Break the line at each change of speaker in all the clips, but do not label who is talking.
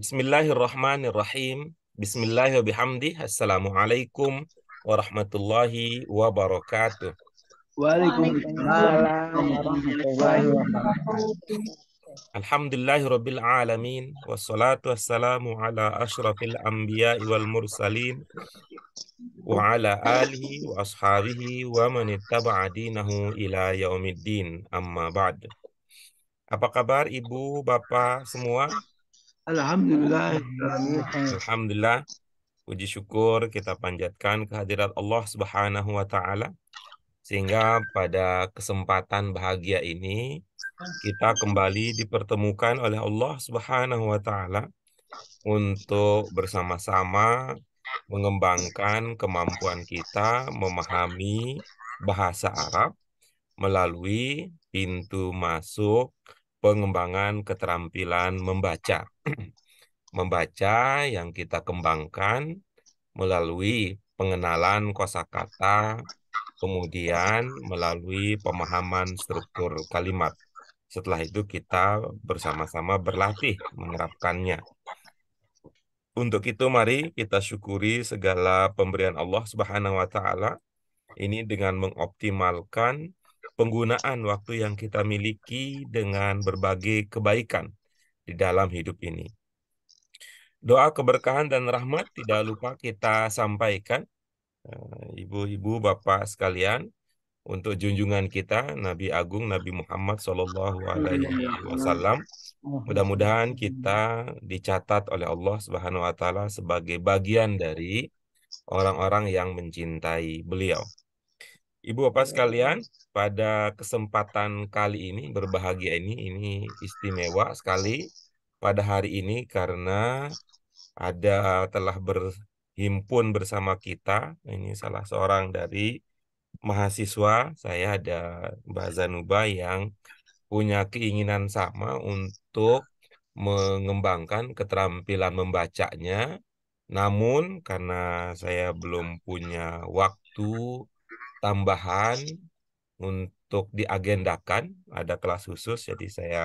Bismillahirrahmanirrahim. Bismillahirrahmanirrahim. Assalamualaikum warahmatullahi wabarakatuh.
Waalaikumsalam
warahmatullahi alamin wassalatu wassalamu ala asyrafil anbiya'i wal mursalin wa ala alihi wa ashabihi wa man ittaba'a dinahu ila yaumiddin amma ba'd. Apa kabar Ibu, Bapak semua?
Alhamdulillah.
Alhamdulillah. Puji syukur kita panjatkan kehadirat Allah Subhanahu wa taala sehingga pada kesempatan bahagia ini kita kembali dipertemukan oleh Allah Subhanahu wa taala untuk bersama-sama mengembangkan kemampuan kita memahami bahasa Arab melalui pintu masuk pengembangan keterampilan membaca. membaca yang kita kembangkan melalui pengenalan kosakata, kemudian melalui pemahaman struktur kalimat. Setelah itu kita bersama-sama berlatih menerapkannya. Untuk itu mari kita syukuri segala pemberian Allah Subhanahu wa taala ini dengan mengoptimalkan penggunaan waktu yang kita miliki dengan berbagai kebaikan di dalam hidup ini. Doa keberkahan dan rahmat tidak lupa kita sampaikan eh, ibu-ibu, bapak sekalian untuk junjungan kita Nabi Agung Nabi Muhammad saw Mudah-mudahan kita dicatat oleh Allah Subhanahu Wa Taala sebagai bagian dari orang-orang yang mencintai beliau. Ibu bapak sekalian, pada kesempatan kali ini berbahagia ini ini istimewa sekali pada hari ini karena ada telah berhimpun bersama kita ini salah seorang dari mahasiswa saya ada Mbak Zanuba yang punya keinginan sama untuk mengembangkan keterampilan membacanya namun karena saya belum punya waktu tambahan untuk diagendakan, ada kelas khusus jadi saya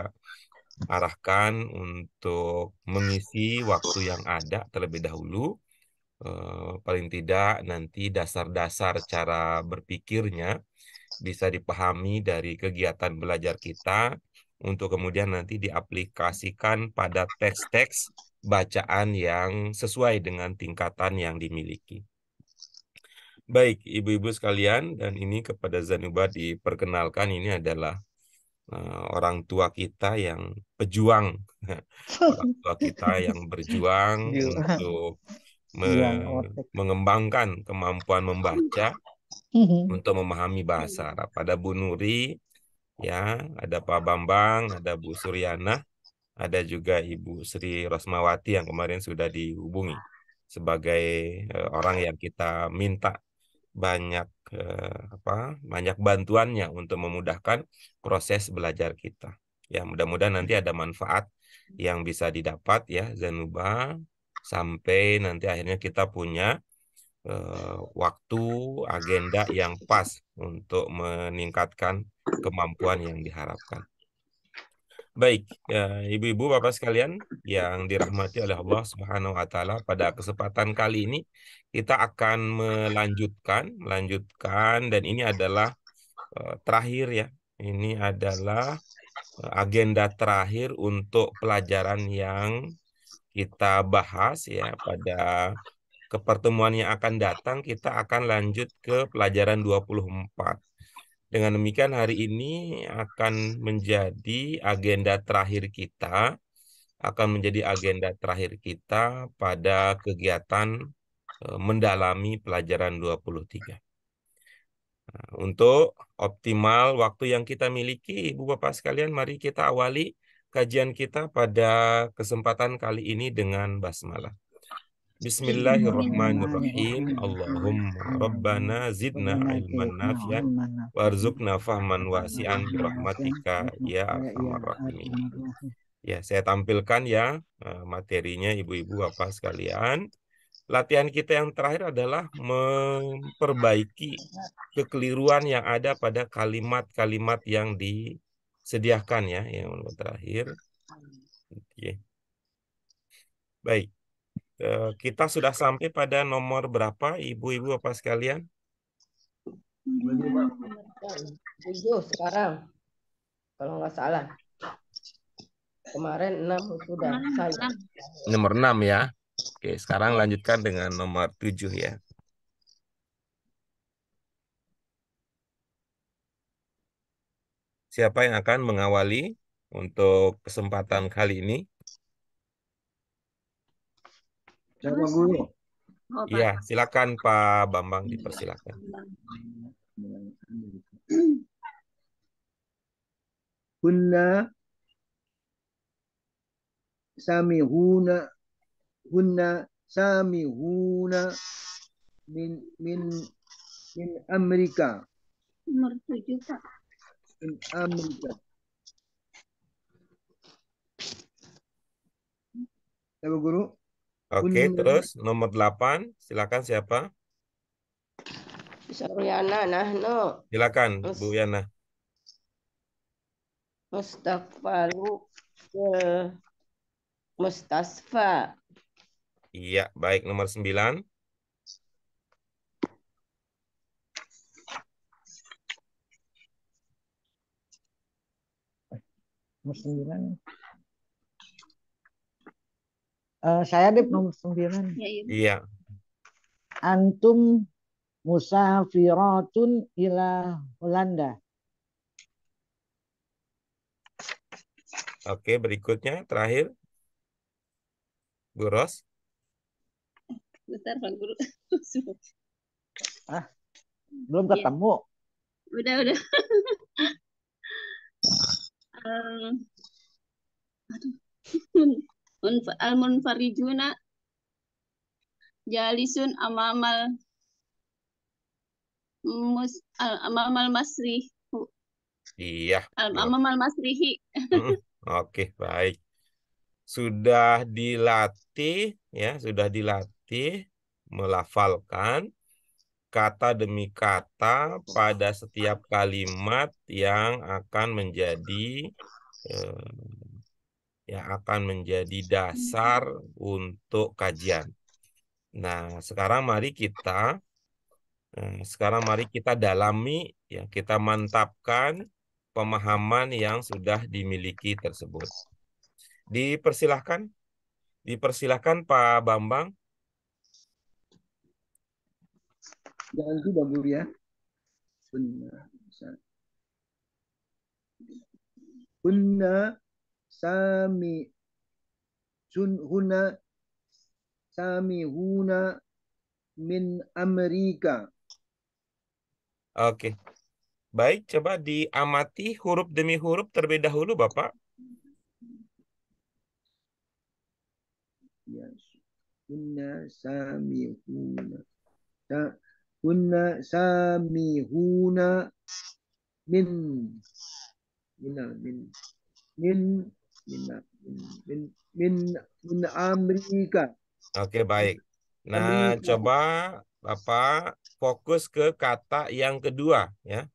arahkan untuk mengisi waktu yang ada terlebih dahulu. e, paling tidak nanti dasar-dasar cara berpikirnya bisa dipahami dari kegiatan belajar kita untuk kemudian nanti diaplikasikan pada teks-teks bacaan yang sesuai dengan tingkatan yang dimiliki. Baik, ibu-ibu sekalian, dan ini kepada Zanuba diperkenalkan ini adalah uh, orang tua kita yang pejuang, orang tua kita yang berjuang untuk me mengembangkan kemampuan membaca untuk memahami bahasa Arab. Ada Bu Nuri, ya, ada Pak Bambang, ada Bu Suryana, ada juga Ibu Sri Rosmawati yang kemarin sudah dihubungi sebagai eh, orang yang kita minta banyak eh, apa banyak bantuannya untuk memudahkan proses belajar kita ya mudah-mudahan nanti ada manfaat yang bisa didapat ya Zenuba sampai nanti akhirnya kita punya eh, waktu agenda yang pas untuk meningkatkan kemampuan yang diharapkan Baik, ya, ibu-ibu, bapak sekalian yang dirahmati oleh Allah Subhanahu wa taala, pada kesempatan kali ini kita akan melanjutkan, melanjutkan dan ini adalah uh, terakhir ya. Ini adalah eh, agenda terakhir untuk pelajaran yang kita bahas ya pada kepertemuan yang akan datang kita akan lanjut ke pelajaran 24 dengan demikian hari ini akan menjadi agenda terakhir kita, akan menjadi agenda terakhir kita pada kegiatan eh, mendalami pelajaran 23. Nah, untuk optimal waktu yang kita miliki, Ibu Bapak sekalian, mari kita awali kajian kita pada kesempatan kali ini dengan basmalah. Bismillahirrahmanirrahim. Allahumma rabbana zidna ilman nafi'an warzuqna fahman wasi'an rahmatika ya arhamar rahimin. Ya, saya tampilkan ya eh, materinya ibu-ibu bapak sekalian. Latihan kita yang terakhir adalah memperbaiki kekeliruan yang ada pada kalimat-kalimat yang disediakan ya yang terakhir. Oke. Baik. Eh, kita sudah sampai pada nomor berapa, ibu-ibu apa sekalian?
Tujuh sekarang, kalau nggak salah. Kemarin enam sudah saya.
Nomor enam ya. Oke, sekarang lanjutkan dengan nomor tujuh ya. Siapa yang akan mengawali untuk kesempatan kali ini?
Coba guru. Oh, iya,
silakan Pak Bambang dipersilakan.
Hunna kunna hunna huna min min min Amerika.
Nomor tujuh, Pak.
Min Amerika. Coba guru.
Oke, okay, terus nomor 8, silakan siapa?
Bisa Bu Yana, nah, no.
Silakan Mas, Bu Yana.
Mustafalu ke Mustasfa.
Iya, baik nomor 9.
Nomor 9. Uh, saya deh nomor sembilan. Iya. Ya. Antum musafiratun ila Holanda.
Oke, berikutnya terakhir. Bu Ros.
Bentar, Pak Guru.
ah, belum iya. ketemu. Ya.
Udah, udah. um, aduh
al-munfarijuna jalisun amamal mus al amamal Masri iya al amamal masrihi
hmm, oke okay, baik sudah dilatih ya sudah dilatih melafalkan kata demi kata pada setiap kalimat yang akan menjadi eh, yang akan menjadi dasar untuk kajian. Nah, sekarang mari kita eh, sekarang mari kita dalami ya kita mantapkan pemahaman yang sudah dimiliki tersebut. Dipersilahkan dipersilahkan Pak Bambang. Ganti Pak ya.
Benar sami sun huna sami huna min Amerika.
Oke. Baik, coba diamati huruf demi huruf terlebih dahulu, Bapak. Ya,
Sami huna, Ta, ya, Sami huna, Min, min. Min min min min, min amrika.
Oke, baik. Nah, amrika. coba Bapak fokus ke kata yang kedua ya.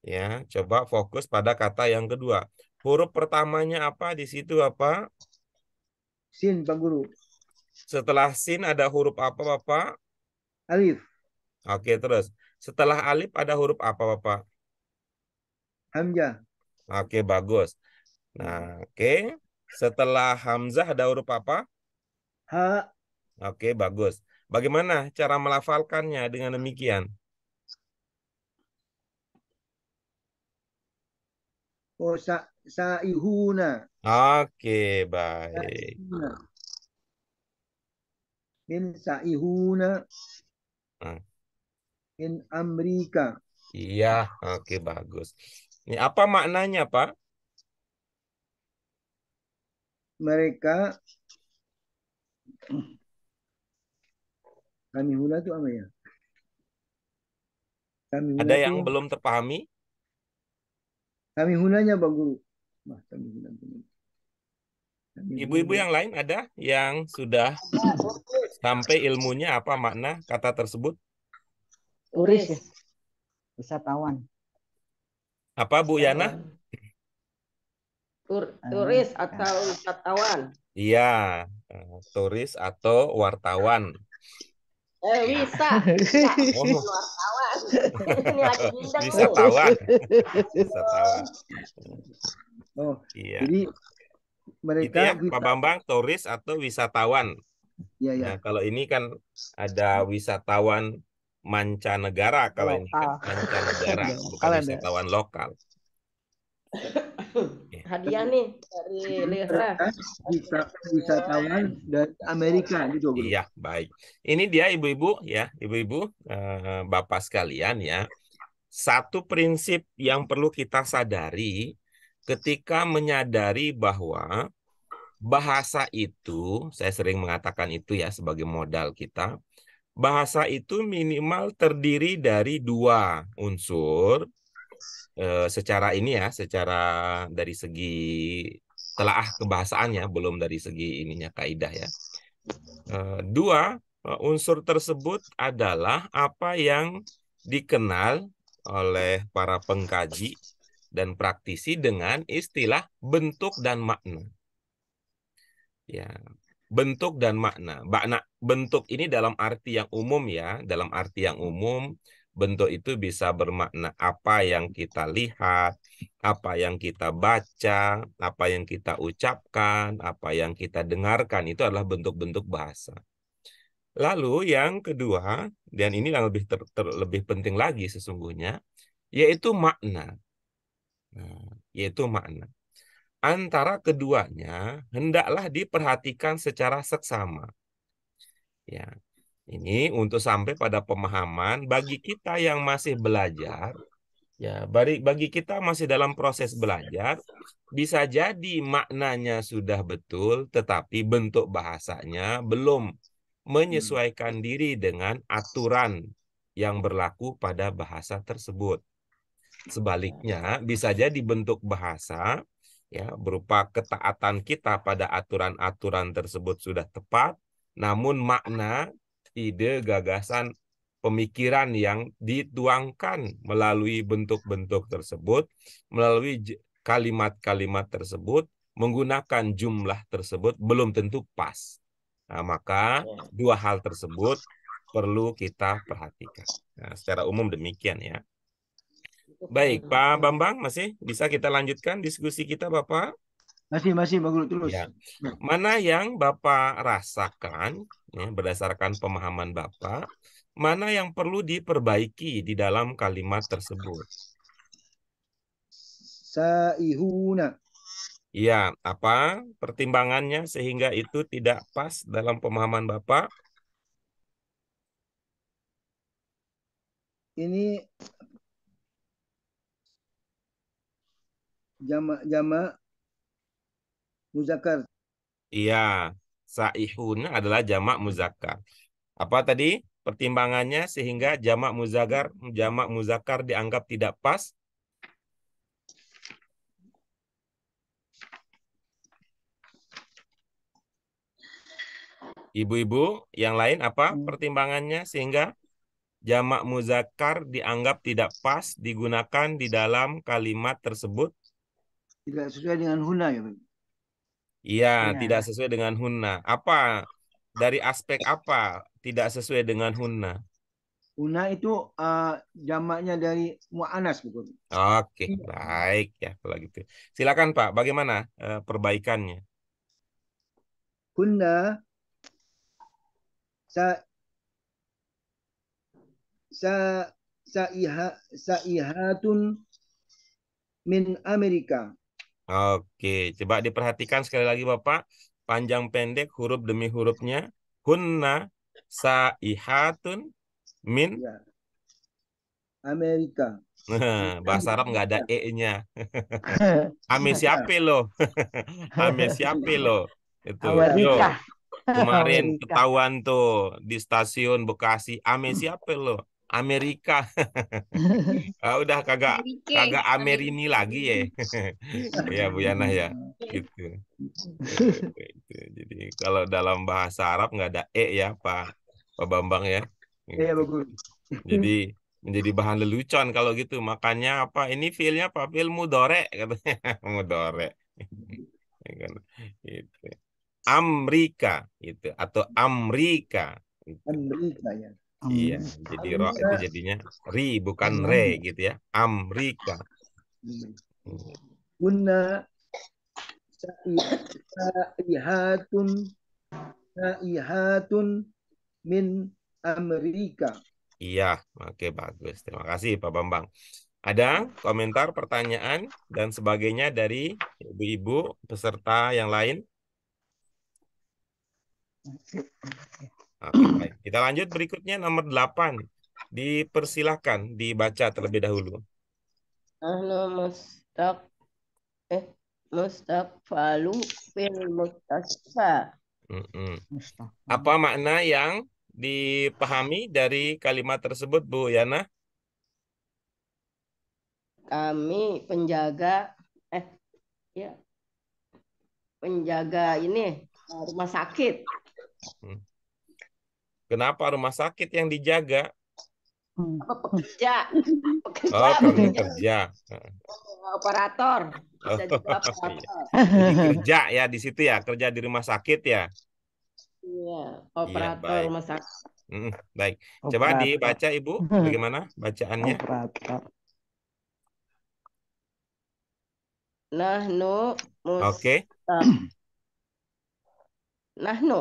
Ya, coba fokus pada kata yang kedua. Huruf pertamanya apa di situ apa? Sin, Pak Guru. Setelah sin ada huruf apa, Bapak? Alif. Oke, terus. Setelah alif ada huruf apa, Bapak? Hamzah. Oke, bagus. Nah, oke. Okay. Setelah hamzah ada huruf apa? Ha. Oke, okay, bagus. Bagaimana cara melafalkannya dengan demikian?
Oh, sa saihuna.
Oke, okay, baik.
In Min saihuna. Hmm. In Amerika.
Iya, oke okay, bagus. Ini apa maknanya, Pak? mereka kami
hula itu apa ya? Kami huna Ada itu, yang
belum terpahami?
Kami hulanya Bang Guru. Nah, kami huna,
Ibu-ibu yang lain ada yang sudah sampai ilmunya apa makna kata tersebut?
Uris ya.
Wisatawan.
Apa Bu Yana?
Tur ah, turis ya. atau wartawan.
Iya, eh, turis atau wartawan.
Eh, bisa. bisa. Oh. Wartawan. Ini lagi bisa wisatawan. wisatawan.
Oh, iya. Jadi mereka
Itu ya, Pak Bambang turis atau wisatawan. Iya, iya. Nah, kalau ini kan ada wisatawan mancanegara kalau lokal. ini kan mancanegara iya, bukan wisatawan lokal.
Hadiah nih dari Lira.
Wisatawan dari Amerika gitu. Iya, baik. Ini dia ibu-ibu ya, ibu-ibu, eh, bapak sekalian ya. Satu prinsip yang perlu kita sadari ketika menyadari bahwa bahasa itu, saya sering mengatakan itu ya sebagai modal kita, bahasa itu minimal terdiri dari dua unsur, Eh, secara ini ya, secara dari segi telaah kebahasaannya, belum dari segi ininya kaidah ya. E, dua eh, unsur tersebut adalah apa yang dikenal oleh para pengkaji dan praktisi dengan istilah bentuk dan makna. Ya, bentuk dan makna. Makna bentuk ini dalam arti yang umum ya, dalam arti yang umum bentuk itu bisa bermakna apa yang kita lihat, apa yang kita baca, apa yang kita ucapkan, apa yang kita dengarkan. Itu adalah bentuk-bentuk bahasa. Lalu yang kedua, dan ini yang lebih ter, ter, lebih penting lagi sesungguhnya, yaitu makna. Nah, yaitu makna. Antara keduanya hendaklah diperhatikan secara seksama. Ya, ini untuk sampai pada pemahaman bagi kita yang masih belajar ya bagi bagi kita masih dalam proses belajar bisa jadi maknanya sudah betul tetapi bentuk bahasanya belum hmm. menyesuaikan hmm. diri dengan aturan yang berlaku pada bahasa tersebut. Sebaliknya bisa jadi bentuk bahasa ya berupa ketaatan kita pada aturan-aturan tersebut sudah tepat namun makna ide, gagasan, pemikiran yang dituangkan melalui bentuk-bentuk tersebut, melalui kalimat-kalimat tersebut, menggunakan jumlah tersebut belum tentu pas. Nah, maka dua hal tersebut perlu kita perhatikan. Nah, secara umum demikian ya. Baik, Pak Bambang masih bisa kita lanjutkan diskusi kita Bapak?
Masih, masih, Pak Guru, terus. Ya.
Nah. Mana yang Bapak rasakan ya, berdasarkan pemahaman Bapak, mana yang perlu diperbaiki di dalam kalimat tersebut?
Saihuna.
Ya, apa pertimbangannya sehingga itu tidak pas dalam pemahaman Bapak?
Ini jama jama muzakkar.
Iya, saihun adalah jamak muzakar Apa tadi? Pertimbangannya sehingga jamak muzakar jamak muzakkar dianggap tidak pas Ibu-ibu yang lain apa hmm. pertimbangannya sehingga jamak muzakar dianggap tidak pas digunakan di dalam kalimat tersebut?
Tidak sesuai dengan huna ya. Pak.
Iya, ya. tidak sesuai dengan hunna. Apa dari aspek apa tidak sesuai dengan hunna?
Hunna itu uh, jamaknya dari mu'anas. Oke,
okay, ya. baik ya kalau gitu. Silakan Pak, bagaimana uh, perbaikannya?
Hunna sa sa sa iha sa ihatun min Amerika
Oke, coba diperhatikan sekali lagi Bapak, panjang pendek huruf demi hurufnya. Hunna saihatun min ya.
Amerika.
Nah, bahasa Arab nggak ada e-nya. Ame siapa lo? Ame siapa lo? Itu.
Kemarin
ketahuan tuh di stasiun Bekasi, ame siapa lo? Amerika. ah, udah kagak Amerika. kagak Amerini lagi ya. Iya Bu Yana ya. Gitu. gitu. Jadi kalau dalam bahasa Arab nggak ada e ya Pak Pak Bambang ya. E ya gitu. Iya bagus. Jadi menjadi bahan lelucon kalau gitu. Makanya apa ini filnya apa fil mudore katanya mudore. Ya kan? gitu. Amerika itu atau Amerika. Gitu.
Amerika ya iya, jadi kan ro itu jadinya ri bukan iya. re gitu ya. Amrika. Kunna saihatun
saihatun min Amerika.
Iya, oke bagus. Terima kasih Pak Bambang. Ada komentar, pertanyaan dan sebagainya dari ibu-ibu peserta yang lain? Kita lanjut berikutnya nomor 8. Dipersilahkan dibaca terlebih dahulu.
Ahlu mustaq eh mustaqfalu fil mustasfa.
Mm -mm. Apa makna yang dipahami dari kalimat tersebut Bu Yana?
Kami penjaga eh ya penjaga ini eh, rumah sakit.
Hmm. Kenapa rumah sakit yang dijaga?
Hmm. Oh, pekerja, pekerja, oh, pekerja. operator. Oh, iya. operator.
Jadi kerja ya di situ ya, kerja di rumah sakit ya. Iya,
iya operator ya, rumah sakit.
Hmm, baik, operator. coba dibaca ibu, hmm. bagaimana bacaannya? Operator.
Nahnu mus Oke. Eh, okay. Nahnu.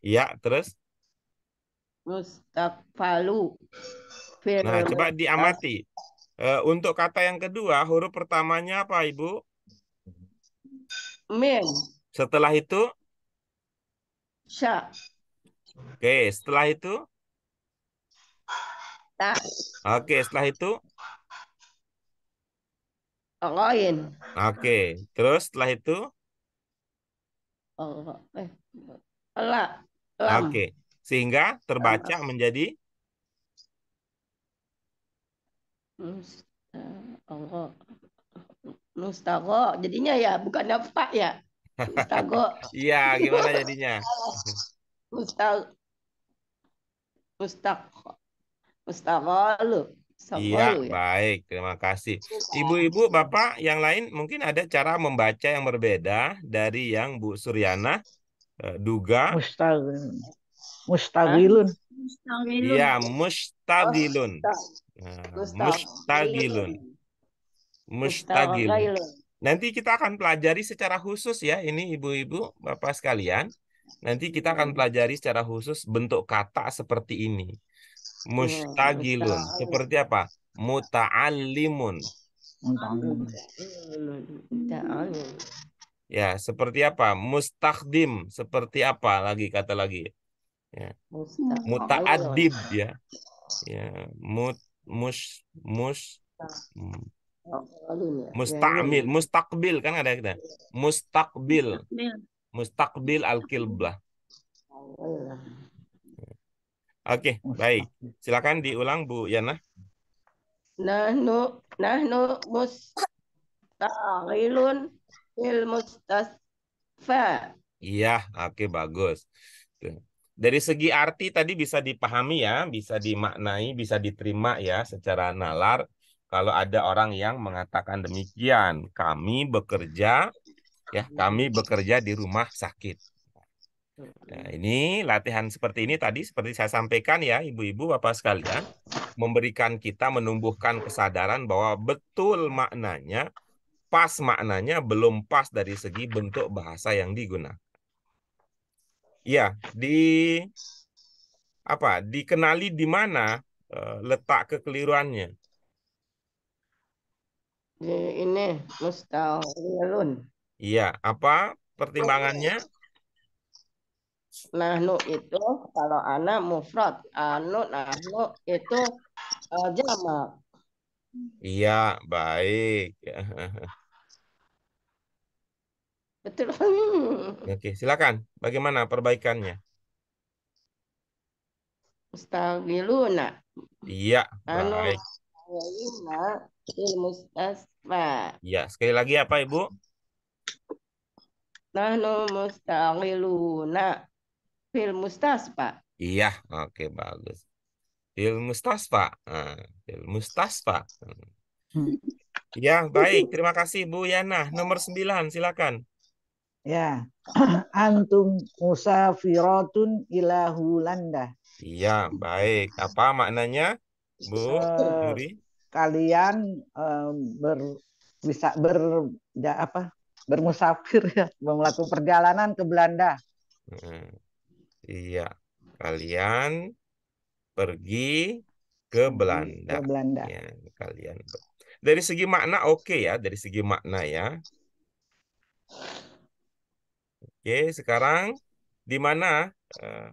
Iya, terus?
Mustaqfalu. Nah, coba
diamati. Uh, untuk kata yang kedua, huruf pertamanya apa, Ibu? Min. Setelah itu? Sya. Oke, okay, setelah itu? Ta. Oke, okay, setelah itu?
Lain. Oke, okay,
terus setelah itu?
Allah. Eh, Allah.
Oke sehingga terbaca iya. menjadi
Mustago. mustago jadinya ya bukannya Pak ya
mustago iya gimana jadinya
mustag Mustago lu. Iya, ya.
baik. Terima kasih. Ibu-ibu, Bapak, yang lain mungkin ada cara membaca yang berbeda dari yang Bu Suryana eh, duga. Mustagilun. Ya, mustagilun.
Mustagilun.
Ah, mustagilun. Nanti kita akan pelajari secara khusus ya, ini ibu-ibu, bapak sekalian. Nanti kita akan hmm. pelajari secara khusus bentuk kata seperti ini. Hmm, mustagilun. Seperti apa? Muta'allimun. Ya, seperti apa? Mustakhdim. Seperti apa lagi kata lagi? ya.
mutaadib
ya ya mut mus mus
mustamil
mustakbil kan ada kita mustakbil mustakbil al kilblah Oke, okay, baik. Silakan diulang Bu Yana.
Nahnu nahnu mustaghilun fil mustasfa.
Iya, oke okay, bagus. Tuh. Dari segi arti tadi bisa dipahami ya, bisa dimaknai, bisa diterima ya secara nalar. Kalau ada orang yang mengatakan demikian, kami bekerja ya, kami bekerja di rumah sakit. Nah, ini latihan seperti ini tadi seperti saya sampaikan ya ibu-ibu bapak sekalian memberikan kita menumbuhkan kesadaran bahwa betul maknanya pas maknanya belum pas dari segi bentuk bahasa yang digunakan ya di apa dikenali di mana uh, letak kekeliruannya
di ini mustahilun
iya apa pertimbangannya
nahnu itu kalau anak mufrad anu nahnu itu uh, jamak
iya baik
Betul.
Oke, silakan. Bagaimana perbaikannya?
Mustaqiluna.
Iya, anu, baik. Iya, sekali lagi apa ya, Ibu?
Nahnu mustaqiluna fil mustasfa.
Iya, oke bagus. Fil mustasfa. Ah, fil mustasfa. Hmm. Ya, baik. Terima kasih Bu Yana. Nomor 9, silakan.
Ya. Antum musafiratun ila Hulanda.
Iya, baik. Apa maknanya, Bu uh,
Kalian uh, ber bisa ber ya apa? Bermusafir ya, melakukan perjalanan ke Belanda.
Hmm. Iya. Kalian pergi ke Belanda.
Ke Belanda. Ya, kalian.
Dari segi makna oke okay ya, dari segi makna ya. Oke, sekarang di mana uh,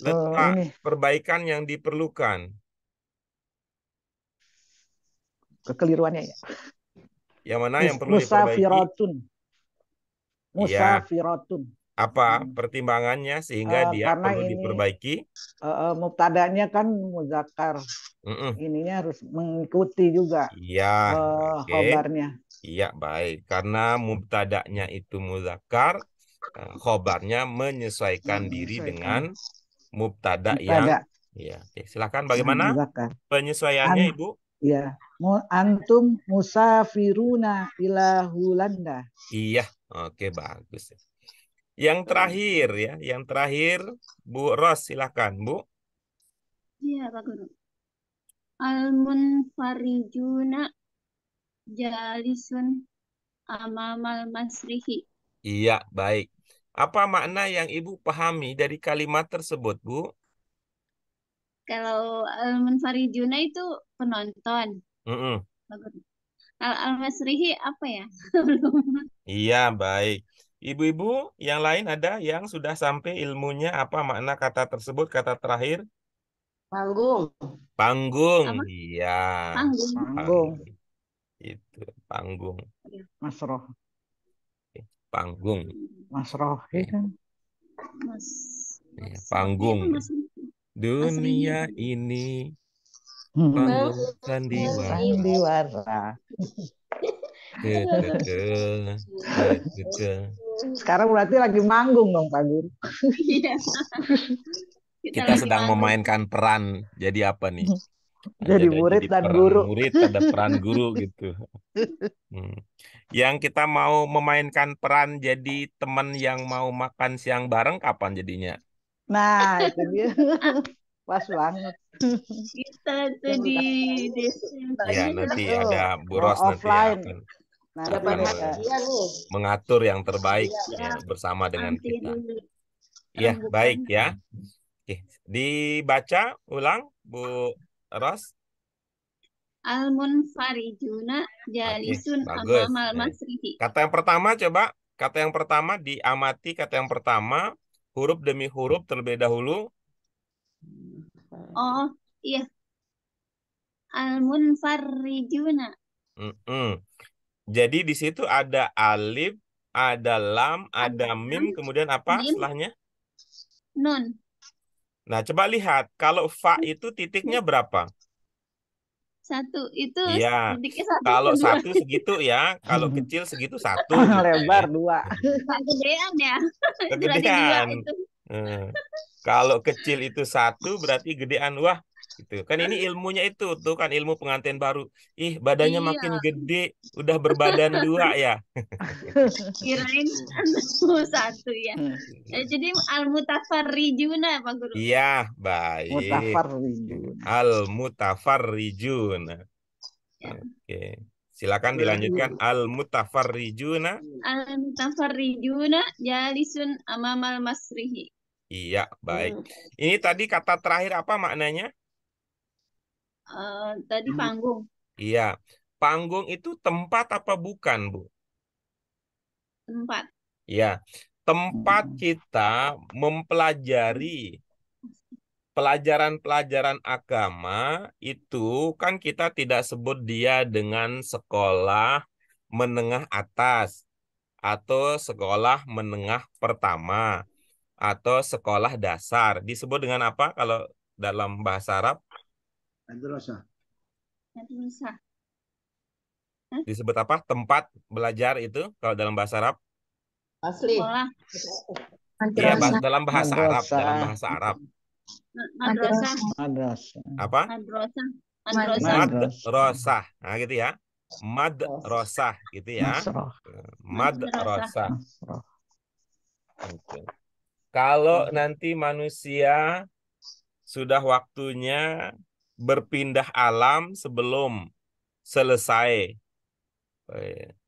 letak oh, perbaikan yang diperlukan?
Kekeliruannya ya.
Yang mana yang perlu musafiratun.
diperbaiki? Musafiratun. Ya.
Apa hmm. pertimbangannya sehingga uh, dia perlu ini, diperbaiki?
Uh, mubtadanya kan muzakar. Mm -mm. Ininya harus mengikuti juga.
Iya. Uh, okay. Iya, baik. Karena mubtadanya itu muzakar. Eh, khobarnya menyesuaikan hmm, diri dengan mubtada yang ya silakan bagaimana penyesuaiannya ibu ya
antum musafiruna ila Hulanda
iya oke bagus yang terakhir ya yang terakhir Bu Ros silakan Bu
iya Pak Guru
al munfarijuna jalisun amamal masrihi
Iya, baik. Apa makna yang Ibu pahami dari kalimat tersebut, Bu?
Kalau al Farijuna itu penonton. Mm -mm. Al-Masrihi apa ya?
iya, baik. Ibu-ibu yang lain ada yang sudah sampai ilmunya apa makna kata tersebut, kata terakhir?
Panggung.
Panggung, iya. Panggung. Panggung. Itu, panggung. Masroh panggung
Mas Rohi iya. kan Mas,
iya, panggung dunia ini
hmm. panggung sandiwara
sandiwara sekarang berarti lagi manggung dong Pak Guru. Iya.
kita sedang
memainkan peran. Jadi apa nih?
Hmm jadi ada, murid jadi dan guru murid ada peran
guru gitu hmm. yang kita mau memainkan peran jadi teman yang mau makan siang bareng kapan jadinya
nah itu dia pas banget kita jadi. di ya nanti
oh. ada buros oh, nanti ya akan
Nah, akan iya,
mengatur yang terbaik iya, ya, iya. bersama dengan kita. Iya baik ya. Oke, dibaca ulang Bu Ras?
Al-munfarijuna jalisun okay, amal masrihi.
Kata yang pertama coba, kata yang pertama diamati kata yang pertama huruf demi huruf terlebih dahulu.
Oh, iya. Al-munfarijuna.
Mm -mm. Jadi di situ ada alif, ada lam, ada mim, kemudian apa mim. setelahnya? Nun. Nah, coba lihat kalau fa hmm. itu titiknya berapa?
Satu itu ya. titiknya satu. Kalau dua. satu
segitu ya, kalau kecil segitu satu. Lebar dua.
Kegedean ya. Kegedean. Dua itu.
Hmm. Kalau kecil itu satu berarti gedean wah gitu kan ini ilmunya itu tuh kan ilmu pengantin baru ih badannya iya. makin gede udah berbadan dua ya
kirain satu ya hmm. eh,
jadi al mutafarrijuna pak guru
iya baik al mutafarrijuna ya. oke silakan dilanjutkan iya. al mutafarrijuna
al mutafarrijuna jalisun amamal masrihi
Iya, baik. Hmm. Ini tadi kata terakhir apa maknanya?
Eh, tadi hmm. panggung.
Iya. Panggung itu tempat apa bukan, Bu? Tempat. Iya. Tempat hmm. kita mempelajari pelajaran-pelajaran agama itu kan kita tidak sebut dia dengan sekolah menengah atas atau sekolah menengah pertama atau sekolah dasar disebut dengan apa kalau dalam bahasa Arab
Madrasah.
Madrasah.
Hmm? Disebut apa? Tempat belajar itu kalau dalam bahasa Arab?
Asli. Iya, dalam
bahasa Arab, dalam bahasa Arab. Madrasah. Apa?
Madrasah.
Madrasah. Nah, gitu ya. Madrasah gitu ya. Madrasah. Okay. Kalau nanti manusia sudah waktunya berpindah alam sebelum selesai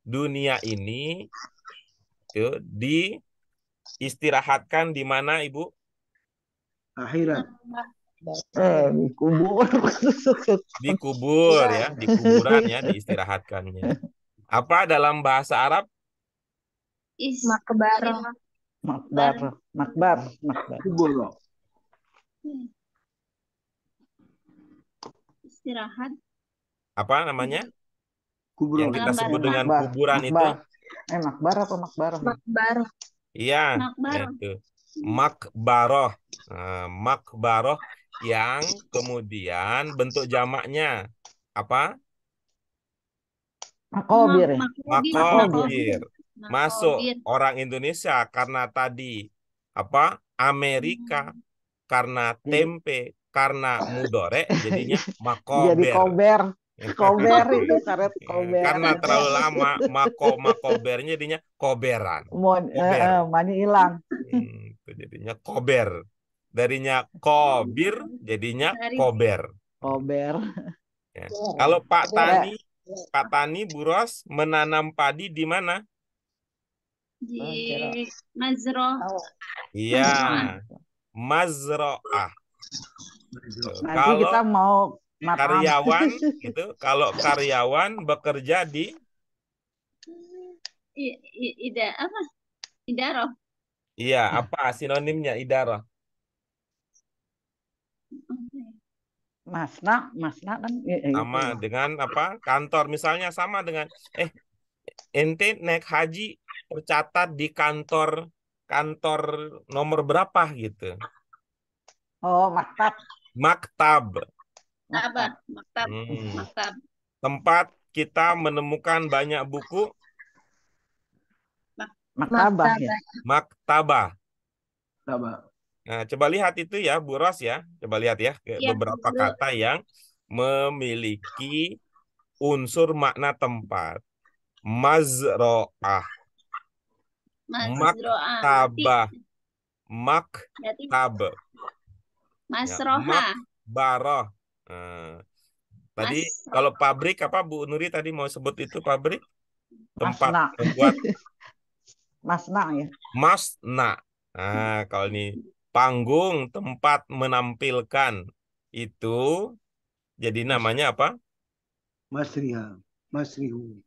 dunia ini itu diistirahatkan di mana ibu
akhirat eh, di kubur
di kubur ya di kuburan ya diistirahatkannya apa dalam bahasa Arab
makbar makbar
makbar makbar istirahat. Apa namanya? Gitu. Kuburan. Yang kita sebut makbar. dengan kuburan makbar. itu.
Eh, makbar apa makbar makbar
Iya, makbar itu. Makbaroh. Nah, makbaroh yang kemudian bentuk jamaknya apa?
Makobir. Makobir. Masuk
orang Indonesia karena tadi apa? Amerika hmm. karena tempe karena mudore jadinya makober. Jadi kober. Iya.
Kober itu iya. karet kober. Karena terlalu lama
mako makobernya jadinya koberan.
Eh, kober. eh, mani hilang.
Hmm, jadinya kober. Darinya kobir jadinya kober. Kober. Ya. Kalau Pak iya. Tani, Pak Tani Buros menanam padi di mana?
Di ah, Mazro.
Iya. Mazroah. Nanti kalau kita
mau matang. karyawan
gitu, kalau karyawan bekerja di
ida apa? idaro
Iya, apa sinonimnya idaro
Masna, masna kan. Ya, ya, sama gitu.
dengan apa? Kantor misalnya sama dengan eh ente naik haji tercatat di kantor kantor nomor berapa gitu.
Oh, maktab.
Maktab.
Maktab. Maktab. Hmm. Maktab.
Tempat kita menemukan banyak buku.
Ya? Maktabah.
Maktabah. Maktabah. Nah, coba lihat itu ya, Bu Ros ya. Coba lihat ya, ya beberapa betul. kata yang memiliki unsur makna tempat. Mazro'ah.
Maktabah.
Maktab. Ya, Mas ya, Roha.
Baroh. Uh, tadi Mas kalau pabrik apa Bu Nuri tadi mau sebut itu pabrik
tempat Masna. membuat Masna ya.
Masna. Nah, kalau ini panggung tempat menampilkan itu jadi namanya apa? Masriha. Masrihu.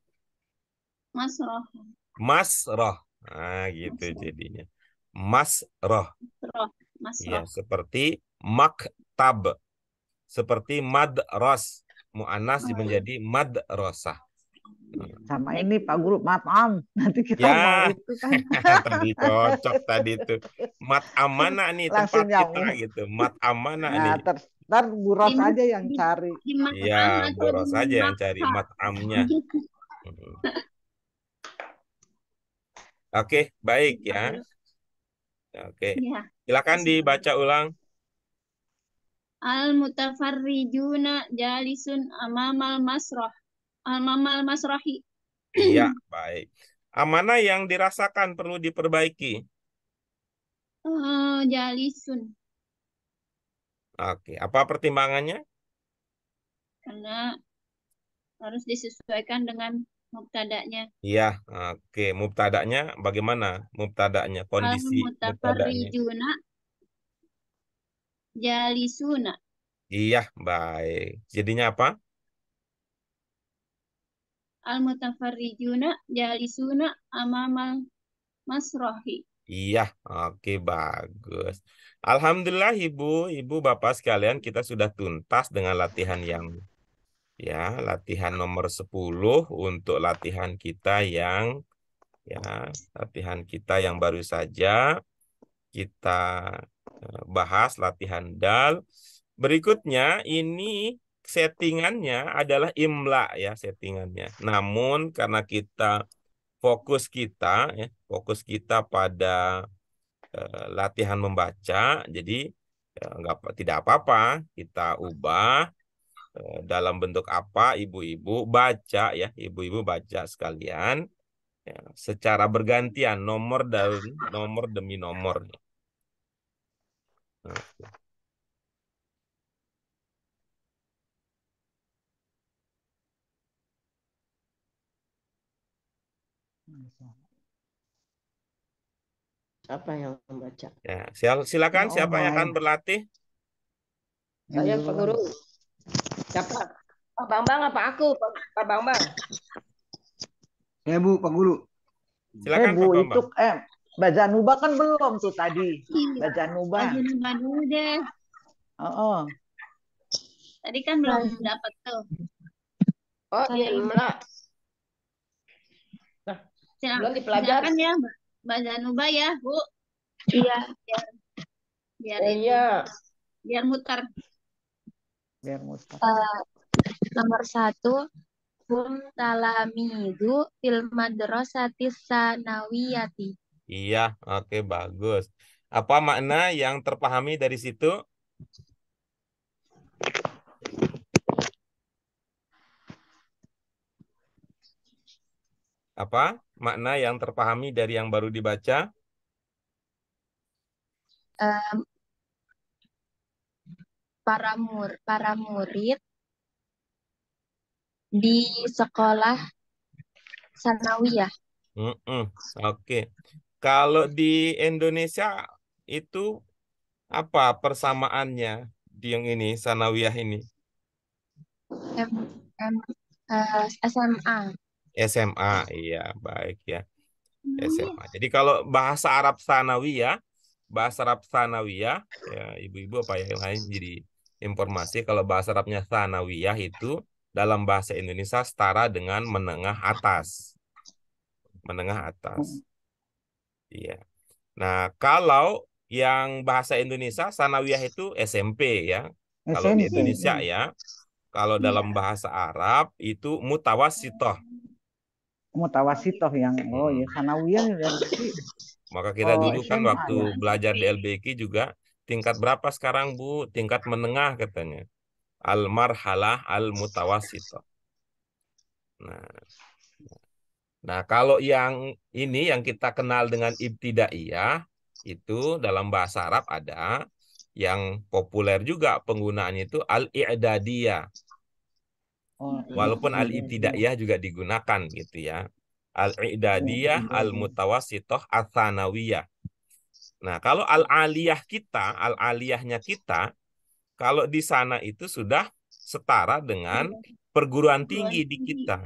Mas Roh. Nah, gitu Roh. jadinya. Roh. Masroh. Masroh. Ya, seperti maktab seperti madras muannas oh, iya. menjadi madrasah
sama ini Pak Guru matam nanti kita ya. mau itu kan tadi cocok
tadi itu mat amana nih Langsung tempat kita ini. gitu mat amana nah, nih
ter ntar buros aja yang cari ya buros aja yang cari mat amnya oke
okay, baik ya oke okay. Iya. silakan dibaca ulang
Al-mutafarrijuna jalisun amamal masrah. Amamal masrohi.
Iya, baik. Amana yang dirasakan perlu diperbaiki?
Uh, jalisun.
Oke, apa pertimbangannya?
Karena harus disesuaikan dengan mubtada'nya.
Iya, oke. Mubtada'nya bagaimana? Mubtada'nya kondisi Al mubtada'nya.
Jalisuna.
Iya, baik. Jadinya apa?
Al-mutafarrijuna jalisuna amamal masrohi.
Iya, oke bagus. Alhamdulillah Ibu, Ibu Bapak sekalian kita sudah tuntas dengan latihan yang ya, latihan nomor 10 untuk latihan kita yang ya, latihan kita yang baru saja kita bahas latihan dal. Berikutnya ini settingannya adalah imla ya settingannya. Namun karena kita fokus kita ya, fokus kita pada eh, latihan membaca, jadi eh, tidak apa-apa kita ubah eh, dalam bentuk apa ibu-ibu baca ya, ibu-ibu baca sekalian ya, secara bergantian nomor dan nomor demi nomor. Ya
apa yang membaca?
Ya, silakan oh, siapa yang akan berlatih? Saya iya. Guru.
Siapa? Pak Bambang apa aku? Pak Bambang.
Ya Bu, Pak Guru. Silakan eh, Bu, Pak Bambang. Itu, eh, baca Nuba kan belum tuh tadi. Iya. baca Nuba. Baca Nuba dulu deh. Oh, oh. Tadi
kan belum nah. dapat tuh. Oh, iya, belum Nah, silakan, belum dipelajari. ya, baca Nuba ya, Bu. Iya.
Biar, biar
oh, iya. Biar muter. Biar muter. Uh, nomor satu, Kum talamidu fil madrasatis sanawiyati
Iya, oke bagus. Apa makna yang terpahami dari situ? Apa makna yang terpahami dari yang baru dibaca?
Um, para mur para murid di sekolah sanawiyah.
Mm -mm. Oke, okay. Kalau di Indonesia itu apa persamaannya di yang ini sanawiyah ini?
Eh, M M uh, SMA.
SMA, iya baik ya.
Hmm. SMA.
Jadi kalau bahasa Arab sanawiyah, bahasa Arab sanawiyah, ya ibu-ibu apa yang lain jadi informasi kalau bahasa Arabnya sanawiyah itu dalam bahasa Indonesia setara dengan menengah atas. Menengah atas. Iya. Nah, kalau yang bahasa Indonesia sanawiyah itu SMP ya. SMP. Kalau di Indonesia ya. ya kalau iya. dalam bahasa Arab itu mutawasitoh.
Mutawasitoh yang oh ya sanawiyah ya.
Maka kita oh, dulu kan waktu ya. belajar di LBK juga tingkat berapa sekarang Bu? Tingkat menengah katanya. Al marhalah al mutawasitoh. Nah, Nah, kalau yang ini yang kita kenal dengan ibtidaiyah itu dalam bahasa Arab ada yang populer juga penggunaannya itu al-i'dadiyah.
Oh, Walaupun
al-ibtidaiyah juga digunakan gitu ya. Al-i'dadiyah, oh, iya, iya. al-mutawasitoh, al-thanawiyah. Nah, kalau al-aliyah kita, al-aliyahnya kita, kalau di sana itu sudah setara dengan iya. perguruan tinggi di kita.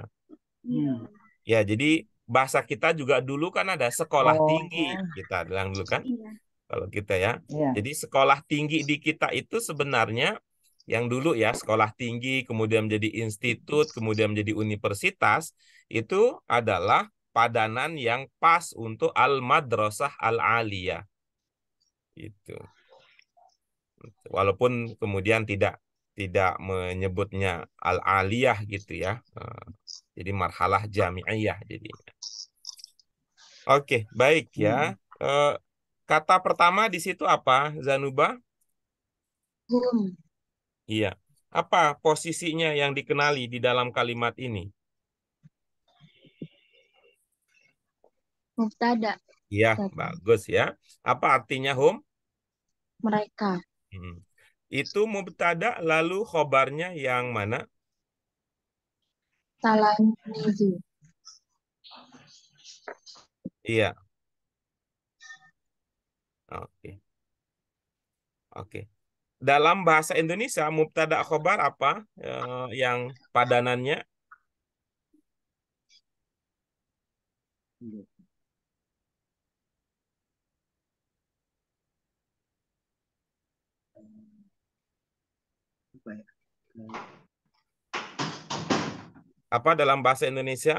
Ya, jadi bahasa kita juga dulu kan ada sekolah oh, tinggi ya. kita bilang dulu kan. Ya. Kalau kita ya. ya. Jadi sekolah tinggi di kita itu sebenarnya yang dulu ya sekolah tinggi kemudian menjadi institut, kemudian menjadi universitas itu adalah padanan yang pas untuk al-madrasah al-aliyah. Itu. Walaupun kemudian tidak tidak menyebutnya al-aliyah gitu ya. Nah, jadi marhalah jamiyah Jadi, Oke, baik ya. Hmm. E, kata pertama di situ apa, Zanuba? Hum. Iya. Apa posisinya yang dikenali di dalam kalimat ini?
Mubtada.
Iya, bagus ya. Apa artinya hum?
Mereka. Hmm.
Itu mubtada lalu khobarnya yang mana?
Talamizu.
Iya. Oke. Okay. Oke. Okay. Dalam bahasa Indonesia mubtada khobar apa eh, yang padanannya? Baik apa dalam bahasa Indonesia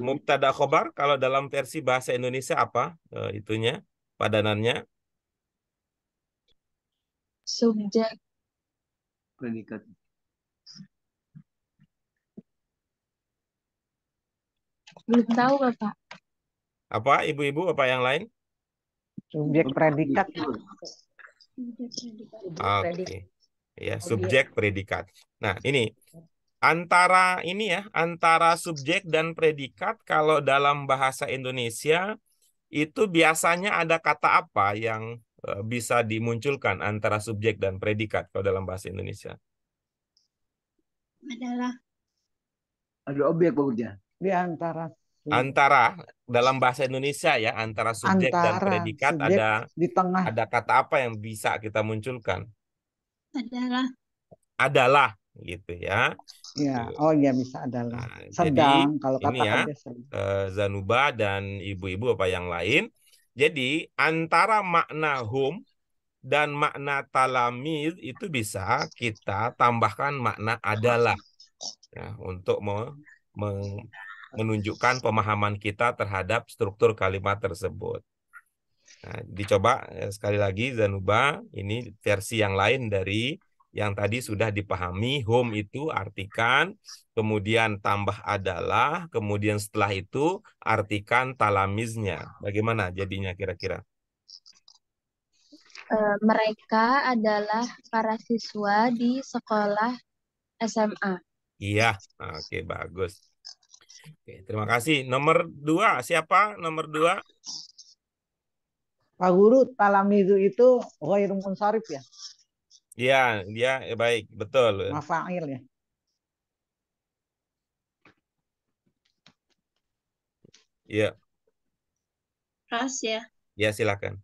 mubtada khobar kalau dalam versi bahasa Indonesia apa e, itunya padanannya subjek predikat
Belum tahu, Bapak.
Apa? Ibu-ibu, apa yang lain?
Subjek predikat.
Oke. Okay.
Ya, subjek predikat. Nah, ini antara ini ya, antara subjek dan predikat kalau dalam bahasa Indonesia itu biasanya ada kata apa yang eh, bisa dimunculkan antara subjek dan predikat kalau dalam bahasa Indonesia?
Adalah
ada objek maksudnya.
Di antara
Iya. antara dalam bahasa Indonesia ya antara subjek dan predikat subjek ada di tengah ada kata apa yang bisa kita munculkan adalah adalah gitu ya
ya oh ya bisa adalah nah, sedang jadi, kalau kata ya,
eh, Zanuba dan ibu-ibu apa yang lain jadi antara makna hum dan makna talamid itu bisa kita tambahkan makna adalah ya, untuk mau menunjukkan pemahaman kita terhadap struktur kalimat tersebut. Nah, dicoba eh, sekali lagi Zanuba, ini versi yang lain dari yang tadi sudah dipahami home itu artikan kemudian tambah adalah kemudian setelah itu artikan talamiznya bagaimana jadinya kira-kira
eh, mereka adalah para siswa di sekolah
SMA
iya oke bagus Oke, terima kasih. Nomor dua siapa? Nomor dua.
Pak Guru, talamizu itu ghair munsharif ya?
Iya, dia ya, baik, betul.
Mafail ya.
Iya. Ras ya. Ya, silakan.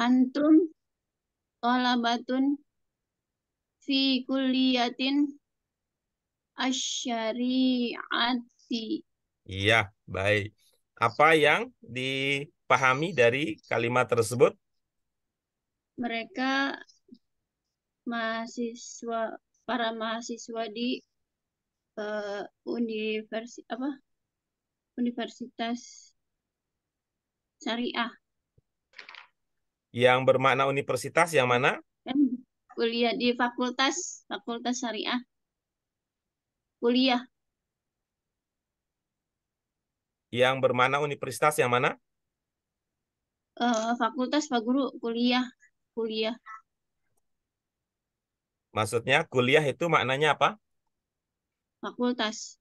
Antum Batun, fi kulliyatin asyari'ati.
Iya, baik. Apa yang dipahami dari kalimat tersebut?
Mereka mahasiswa para mahasiswa di uh, universi apa? Universitas Syariah.
Yang bermakna universitas yang mana?
Kan kuliah di fakultas, fakultas syariah kuliah.
Yang bermana universitas yang mana?
Uh, fakultas Pak Guru, kuliah, kuliah.
Maksudnya kuliah itu maknanya apa?
Fakultas.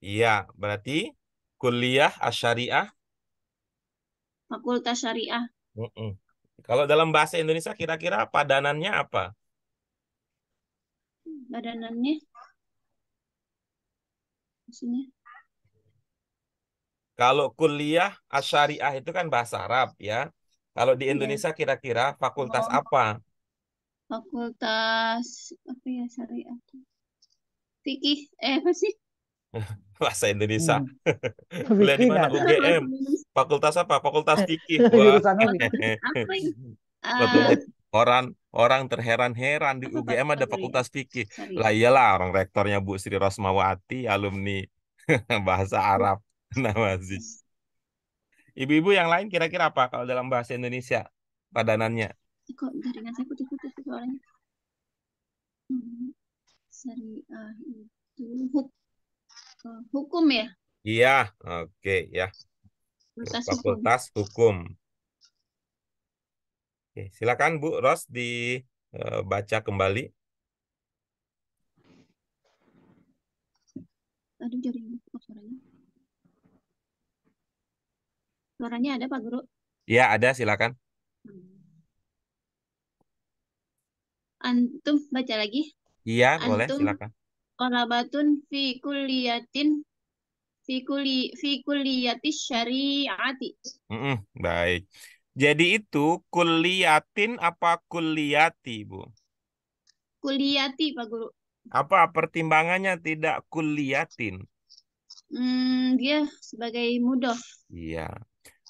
Iya, berarti kuliah asyariah?
Fakultas syariah.
Mm -mm. Kalau dalam bahasa Indonesia kira-kira padanannya apa?
Padanannya?
maksudnya?
Kalau kuliah asyariah itu kan bahasa Arab ya. Kalau di iya. Indonesia kira-kira fakultas oh. apa?
Fakultas apa ya syariah? Fikih eh
apa sih?
bahasa Indonesia. Hmm. Kuliah di mana? UGM. Fakultas apa? Fakultas fikih. Wah. Uh, Koran. Orang terheran-heran di UGM ada fakultas fikih. Nah, iya. Lah iyalah orang rektornya Bu Sri Rosmawati, alumni bahasa Arab. Nah, masih. Ibu-ibu yang lain kira-kira apa kalau dalam bahasa Indonesia padanannya? Kok
jaringan saya putus-putus soalnya. Hmm. Eh, itu eh, hukum ya?
Iya, oke okay, ya. Fakultas, Fakultas hukum. hukum. Oke, silakan Bu Ros dibaca eh, kembali.
Aduh, jaring suaranya.
Suaranya ada Pak Guru?
Ya, ada, silakan. Hmm.
Antum baca lagi?
Iya, boleh, silakan.
Kolabatun fi kuliyatin fi kuli fi kuliyati syariati.
Mm -mm, baik. Jadi itu kuliatin apa kuliati, Bu?
Kuliati, Pak Guru.
Apa pertimbangannya tidak kuliatin?
Hmm, dia sebagai mudah.
Iya.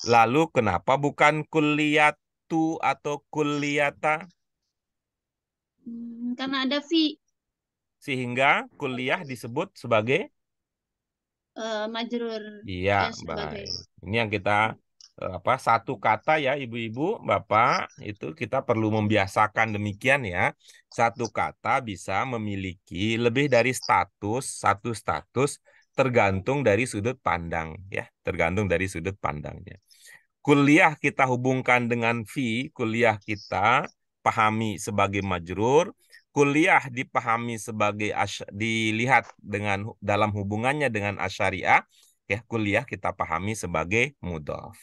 Lalu kenapa bukan kuliatu atau kuliata?
Hmm, karena ada fi.
Sehingga kuliah disebut sebagai?
Uh, majrur. Iya, ya, sebagai... baik.
Ini yang kita apa satu kata ya ibu-ibu, bapak itu kita perlu membiasakan demikian ya. Satu kata bisa memiliki lebih dari status satu status tergantung dari sudut pandang ya, tergantung dari sudut pandangnya. Kuliah kita hubungkan dengan fi, kuliah kita pahami sebagai majrur, kuliah dipahami sebagai as dilihat dengan dalam hubungannya dengan asyariah, ya kuliah kita pahami sebagai mudhof.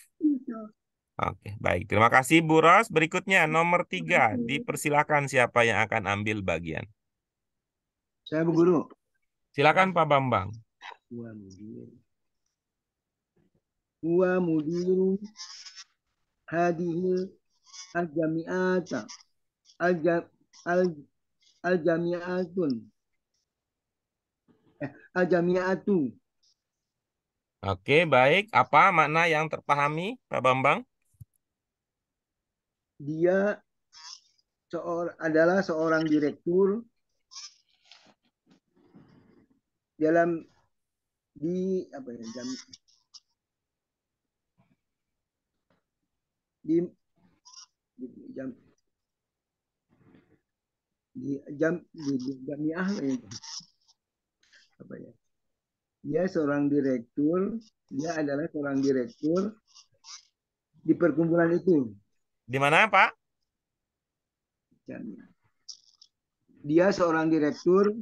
Oke, baik. Terima kasih Bu Ros. Berikutnya nomor tiga, dipersilakan siapa yang akan ambil bagian. Saya Bu Guru. Silakan Pak Bambang.
Wa mudirun. Wa mudirun hadihi al-jami'ata al-jami'atun eh, al-jami'atu.
Oke, baik. Apa makna yang terpahami Pak Bambang? dia seor
adalah seorang direktur dalam di apa ya jam, di, di jam di jam di, di jamiah ya. apa ya dia seorang direktur dia adalah seorang direktur di perkumpulan itu
di mana, Pak?
Dia seorang direktur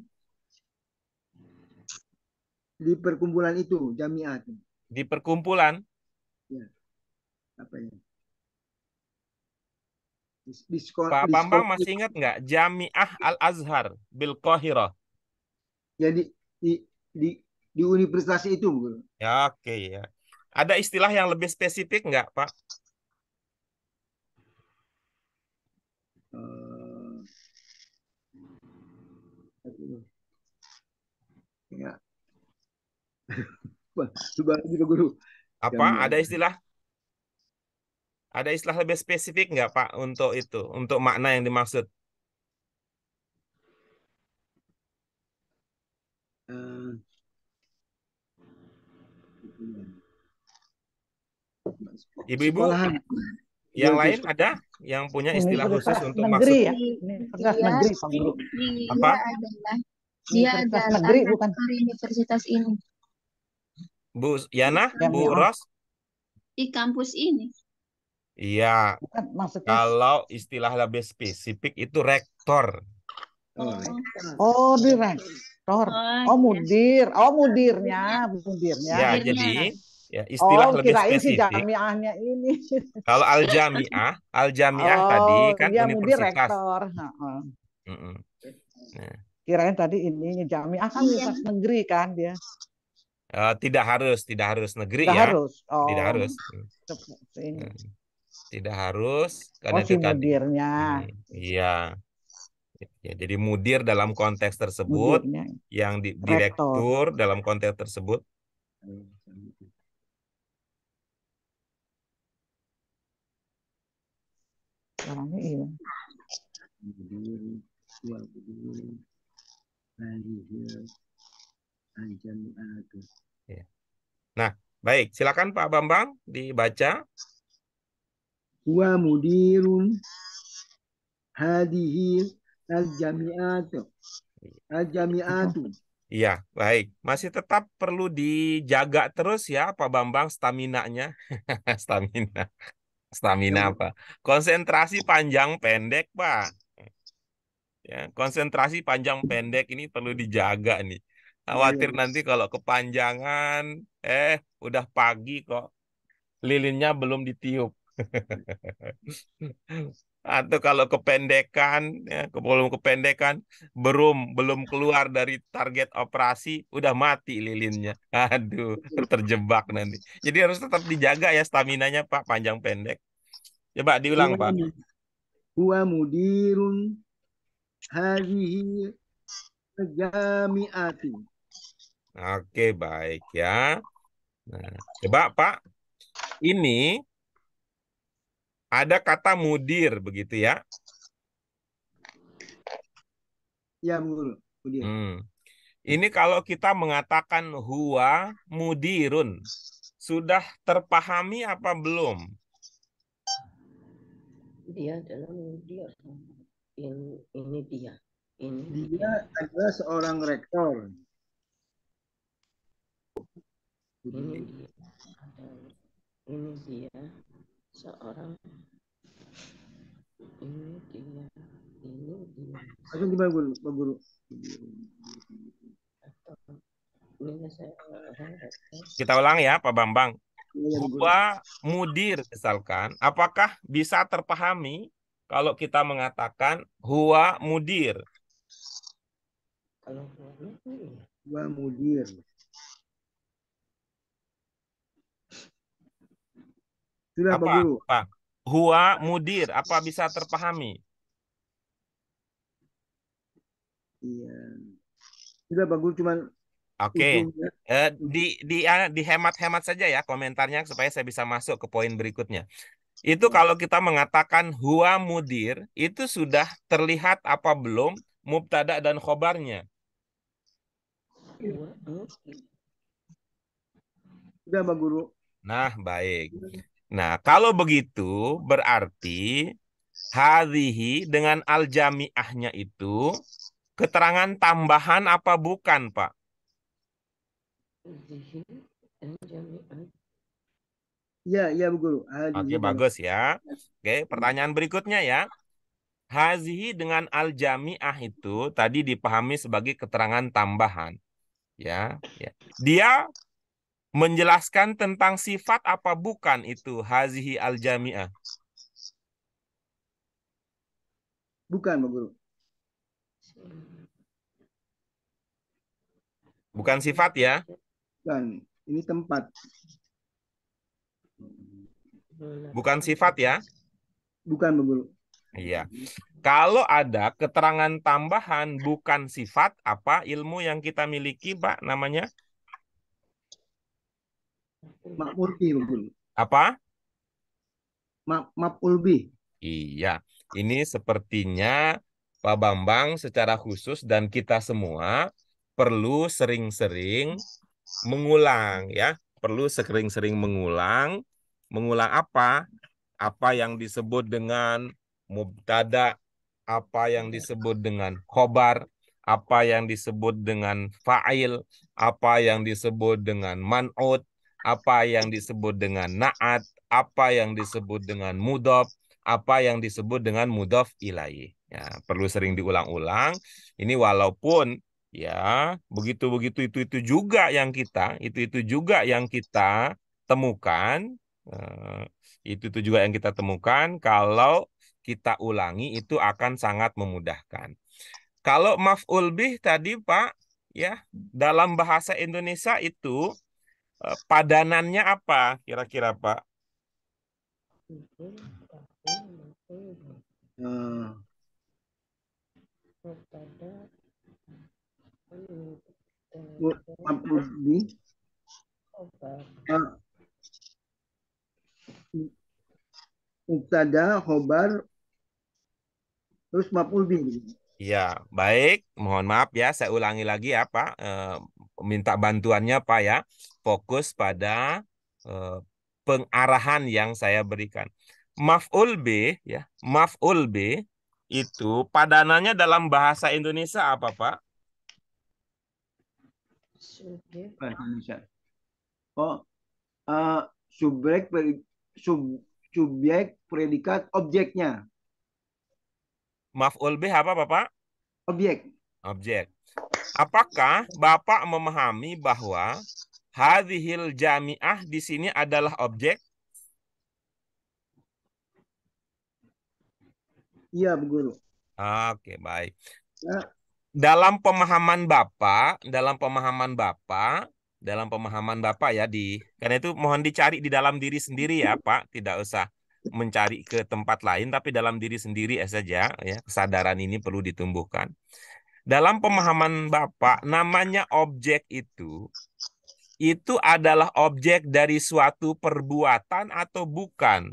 di perkumpulan itu, jamiat.
Di perkumpulan? Ya. Apa ya? Pak Bambang Bambang masih ingat nggak? Jamiah Al-Azhar Bil kohiro? Jadi ya, di,
di, di universitas itu.
Ya, oke okay, ya. Ada istilah yang lebih spesifik
nggak, Pak? Ya. juga guru. Apa yang... ada
istilah? Ada istilah lebih spesifik nggak Pak untuk itu, untuk makna yang dimaksud?
Eh. Ibu-ibu yang ya, lain ada yang punya istilah khusus untuk negeri, maksud ya? Iya, negeri,
iya,
Apa? adalah Iya Universitas ada negeri bukan dari
universitas ini.
Bu Yana, yang Bu iya, oh. Ros.
Di kampus
ini.
Iya. maksudnya. Kalau istilah lebih spesifik itu rektor.
Oh, oh direktor. Oh, iya. oh mudir. Oh mudirnya, iya. mudirnya. Ya, jadi
ya istilah oh, lebih kirain spesifik. si
jamiahnya ini. Kalau al
jamiah, al jamiah oh, tadi kan iya, universitas. Mudir
rektor. Uh
-uh. Nah
kirain tadi ini jami akan ah, kan iya. negeri kan dia
uh, tidak harus tidak harus negeri tidak ya harus. Oh. tidak harus ini. Hmm. tidak harus karena oh, si
mudirnya hmm,
iya ya, jadi mudir dalam konteks tersebut mudirnya. yang di, direktur Rektor. dalam konteks tersebut
orangnya iya Iya.
Nah, baik. Silakan Pak Bambang dibaca.
Wa mudirun hadihi al-jami'atu. Al-jami'atu.
Iya, baik. Masih tetap perlu dijaga terus ya Pak Bambang stamina-nya. stamina. Stamina iya. apa? Konsentrasi panjang pendek, Pak. Ya, konsentrasi panjang pendek ini perlu dijaga nih. Iya, Khawatir yes. nanti kalau kepanjangan, eh udah pagi kok lilinnya belum ditiup. Atau kalau kependekan, ya, belum kependekan, belum belum keluar dari target operasi, udah mati lilinnya. Aduh, terjebak nanti. Jadi harus tetap dijaga ya stamina-nya Pak, panjang pendek. Coba diulang iya, Pak. Iya.
Wa mudirun hadhihi jami'ati.
Oke, baik ya. Nah, coba Pak, ini ada kata mudir begitu ya? Ya, Guru. Mudir. Hmm. Ini kalau kita mengatakan huwa mudirun, sudah terpahami apa belum?
Dia dalam mudir ini ini dia ini dia adalah seorang rektor
ini dia ini dia seorang ini dia ini
dia aku gimana guru
kita ulang ya Pak Bambang. Iya, Bahwa mudir misalkan, apakah bisa terpahami kalau kita mengatakan huwa mudir?
huwa mudir.
Sudah apa, Apa? Huwa mudir, apa bisa terpahami?
Iya. Sudah bagus cuman
Oke, okay. Ya. eh, di di dihemat-hemat saja ya komentarnya supaya saya bisa masuk ke poin berikutnya. Itu kalau kita mengatakan huwa mudir, itu sudah terlihat apa belum mubtada dan khobarnya?
Sudah, Bang Guru.
Nah, baik. Nah, kalau begitu berarti hadhihi dengan al-jami'ahnya itu keterangan tambahan apa bukan, Pak?
Ya, ya Bu Guru.
Oke, Oke, bagus ya. Oke, hmm. pertanyaan berikutnya ya. Hazihi dengan al-jami'ah itu tadi dipahami sebagai keterangan tambahan. Ya, ya. Dia menjelaskan tentang sifat apa bukan itu hazihi al-jami'ah. Bukan, Bu Guru. Bukan sifat ya? Bukan, ini tempat. Bukan sifat ya? Bukan, Bu Guru. Iya. Kalau ada keterangan tambahan bukan sifat, apa ilmu yang kita miliki, Pak, namanya? Makmurti, Bu Guru. Apa?
Mapulbi.
Iya. Ini sepertinya Pak Bambang secara khusus dan kita semua perlu sering-sering mengulang ya, perlu sering-sering mengulang mengulang apa? Apa yang disebut dengan mubtada, apa yang disebut dengan khobar, apa yang disebut dengan fa'il, apa yang disebut dengan manut apa yang disebut dengan na'at, apa yang disebut dengan mudof apa yang disebut dengan mudof ilahi. Ya, perlu sering diulang-ulang. Ini walaupun ya begitu begitu itu itu juga yang kita itu itu juga yang kita temukan Eh, itu itu juga yang kita temukan. Kalau kita ulangi itu akan sangat memudahkan. Kalau maf'ul bih tadi Pak, ya dalam bahasa Indonesia itu eh, padanannya apa kira-kira Pak?
Hmm.
mubtada khobar terus maf'ul bih.
Ya, baik. Mohon maaf ya, saya ulangi lagi ya, Pak. E, minta bantuannya, Pak ya. Fokus pada e, pengarahan yang saya berikan. Maf'ul B ya, maf'ul B itu padanannya dalam bahasa Indonesia apa, Pak?
Bahasa Oh, uh, eh, subjek, sub subjek, predikat, objeknya.
Maf'ul bih apa Bapak? Objek. Objek. Apakah Bapak memahami bahwa hadhil jamiah di sini adalah objek? Iya, Bu Guru. Oke, baik. Ya. Dalam pemahaman Bapak, dalam pemahaman Bapak, dalam pemahaman Bapak ya di karena itu mohon dicari di dalam diri sendiri ya Pak, tidak usah mencari ke tempat lain tapi dalam diri sendiri ya saja ya kesadaran ini perlu ditumbuhkan. Dalam pemahaman Bapak namanya objek itu itu adalah objek dari suatu perbuatan atau bukan?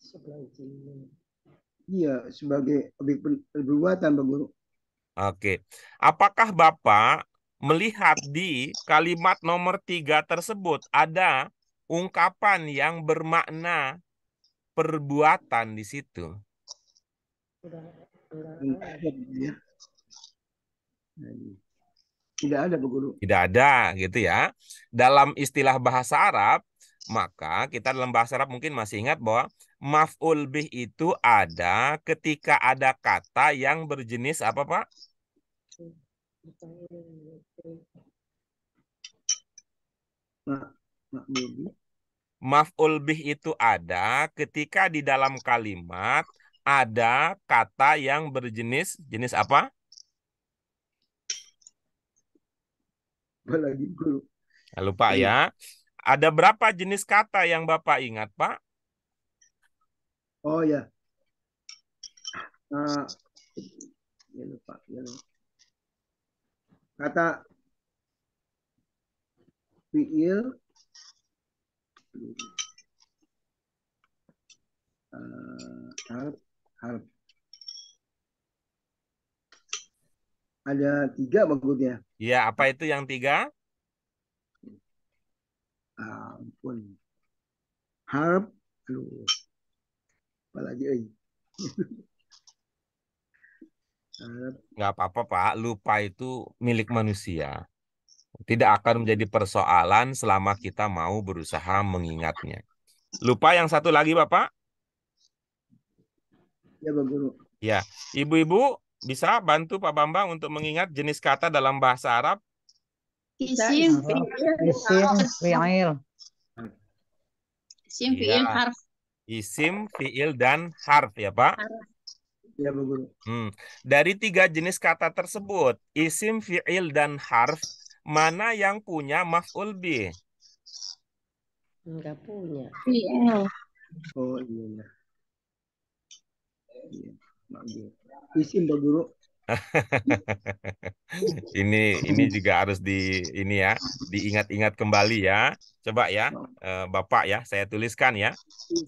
Sebelah
Iya, sebagai objek perbuatan Pak Guru.
Oke. Apakah Bapak melihat di kalimat nomor tiga tersebut ada ungkapan yang bermakna perbuatan di situ? Tidak ada, Pak Guru. Tidak ada, gitu ya. Dalam istilah bahasa Arab, maka kita dalam bahasa Arab mungkin masih ingat bahwa maf'ul bih itu ada ketika ada kata yang berjenis apa, Pak? Maf'ul bih itu ada ketika di dalam kalimat ada kata yang berjenis jenis apa? Lupa ya. Iya. Ada berapa jenis kata yang Bapak ingat, Pak? Oh ya.
Uh, lupa, ya Kata fiil uh, harf harf ada tiga maksudnya
ya apa itu yang tiga
ampun harp, aduh apalagi eh
Nggak apa-apa Pak, lupa itu milik manusia. Tidak akan menjadi persoalan selama kita mau berusaha mengingatnya. Lupa yang satu lagi Bapak? Ya Pak Guru. Ya, ibu-ibu bisa bantu Pak Bambang untuk mengingat jenis kata dalam bahasa Arab?
Isim, fi'il, Isim,
fi'il, iya. harf.
Isim, fiil, dan harf ya Pak? Ya Bu Guru. Hmm. Dari tiga jenis kata tersebut, isim, fiil, dan harf, mana yang punya maf'ul bi?
Enggak punya. Fiil.
Oh iya. iya. iya isim Bu Guru. ini ini
juga harus di ini ya diingat-ingat kembali ya coba ya eh, bapak ya saya tuliskan ya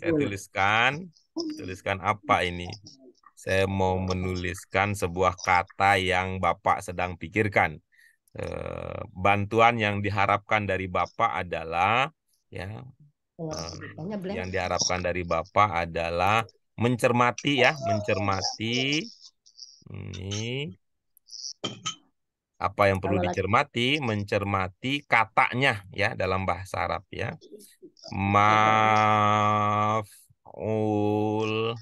saya tuliskan tuliskan apa ini saya mau menuliskan sebuah kata yang bapak sedang pikirkan eh, bantuan yang diharapkan dari bapak adalah ya
eh,
yang
diharapkan dari bapak adalah mencermati ya mencermati ini apa yang perlu dicermati? Mencermati katanya ya dalam bahasa Arab ya. Maf'ul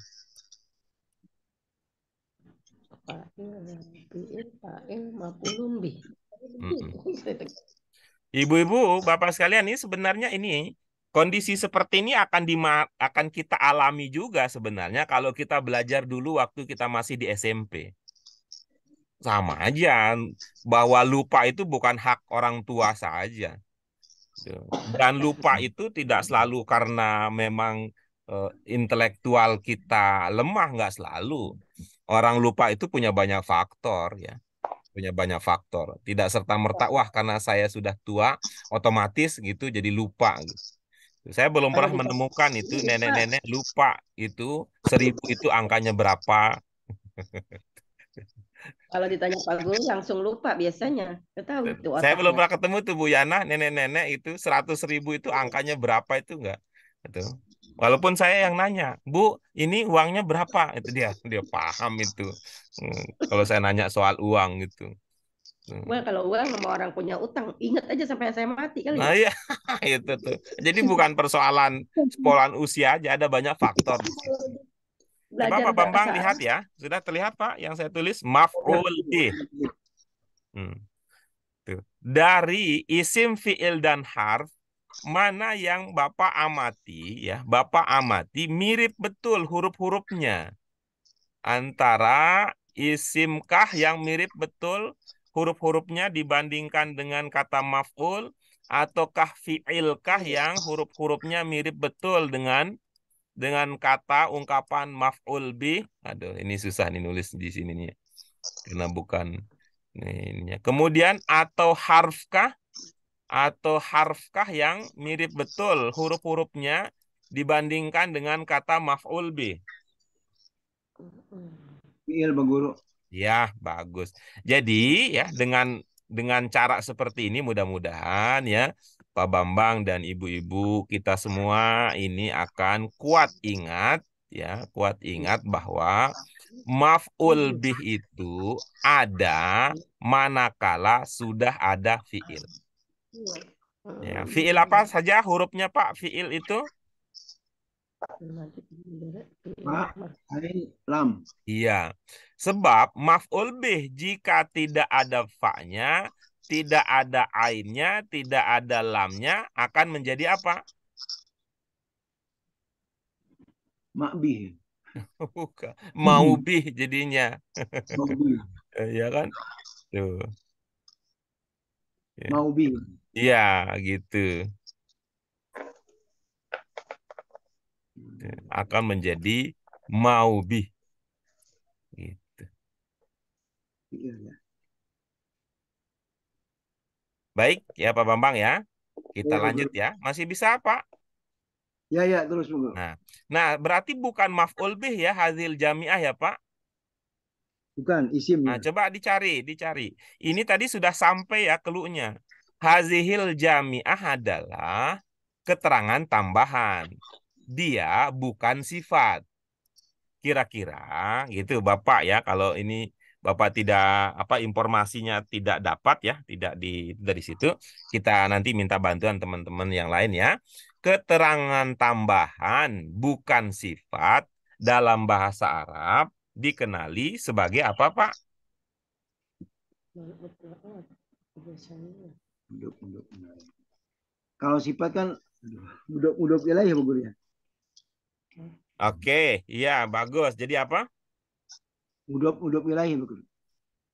Ibu-ibu, Bapak sekalian ini sebenarnya ini Kondisi seperti ini akan di akan kita alami juga sebenarnya kalau kita belajar dulu waktu kita masih di SMP. Sama aja bahwa lupa itu bukan hak orang tua saja. Dan lupa itu tidak selalu karena memang uh, intelektual kita lemah nggak selalu. Orang lupa itu punya banyak faktor ya punya banyak faktor. Tidak serta merta wah karena saya sudah tua otomatis gitu jadi lupa gitu. Saya belum pernah menemukan itu iya, nenek-nenek lupa itu seribu itu angkanya berapa.
Kalau ditanya Pak Guru langsung lupa biasanya. Tahu itu Saya belum ya. pernah
ketemu tuh Bu Yana nenek-nenek itu seratus ribu itu angkanya berapa itu enggak? Itu. Walaupun saya yang nanya, Bu, ini uangnya berapa? Itu dia, dia paham itu. Hmm, kalau saya nanya soal uang gitu. Gue
hmm. kalau uang, sama orang punya utang, ingat aja sampai saya mati kali. Ya. Nah,
iya, itu tuh. Jadi bukan persoalan sekolahan usia aja, ada banyak faktor. Eh, Belajar Coba Bambang saat... lihat ya, sudah terlihat Pak yang saya tulis maf'ul bih. Hmm. Dari isim fi'il dan harf mana yang Bapak amati ya, Bapak amati mirip betul huruf-hurufnya. Antara isimkah yang mirip betul huruf-hurufnya dibandingkan dengan kata maf'ul ataukah fi'ilkah yang huruf-hurufnya mirip betul dengan dengan kata ungkapan maf'ul bi. Aduh, ini susah nih nulis di sini nih. Karena bukan nih ininya. Kemudian atau harfkah atau harfkah yang mirip betul huruf-hurufnya dibandingkan dengan kata maf'ul bi. Fi'il Ya, bagus. Jadi ya dengan dengan cara seperti ini mudah-mudahan ya Pak Bambang dan ibu-ibu kita semua ini akan kuat ingat ya, kuat ingat bahwa maf'ul bih itu ada manakala sudah ada fiil. Iya. Ya, hmm. fiil apa saja hurufnya Pak? Fiil itu lam. Iya. Sebab maf'ul bih jika tidak ada fa'nya, tidak ada ainnya, tidak ada lamnya akan menjadi apa? Ma'bih. Mau bih jadinya. Iya kan? Tuh. Iya. Mau bih. Iya, gitu. akan menjadi maubih. Gitu. Iya, iya. Baik ya Pak Bambang ya. Kita ya, lanjut ya. Masih bisa Pak? Ya ya terus Bu. Nah, nah berarti bukan maf'ul bih ya hazil jamiah ya Pak? Bukan isim. Ya. Nah, coba dicari, dicari. Ini tadi sudah sampai ya keluhnya. Hazihil jamiah adalah keterangan tambahan dia bukan sifat. Kira-kira gitu Bapak ya kalau ini Bapak tidak apa informasinya tidak dapat ya, tidak di dari situ kita nanti minta bantuan teman-teman yang lain ya. Keterangan tambahan bukan sifat dalam bahasa Arab dikenali sebagai apa, Pak?
Kalau sifat kan mudok-mudok ilahi
ya, Bu ya. Oke, iya bagus. Jadi apa? Mudop mudop wilayah, eh, bukan?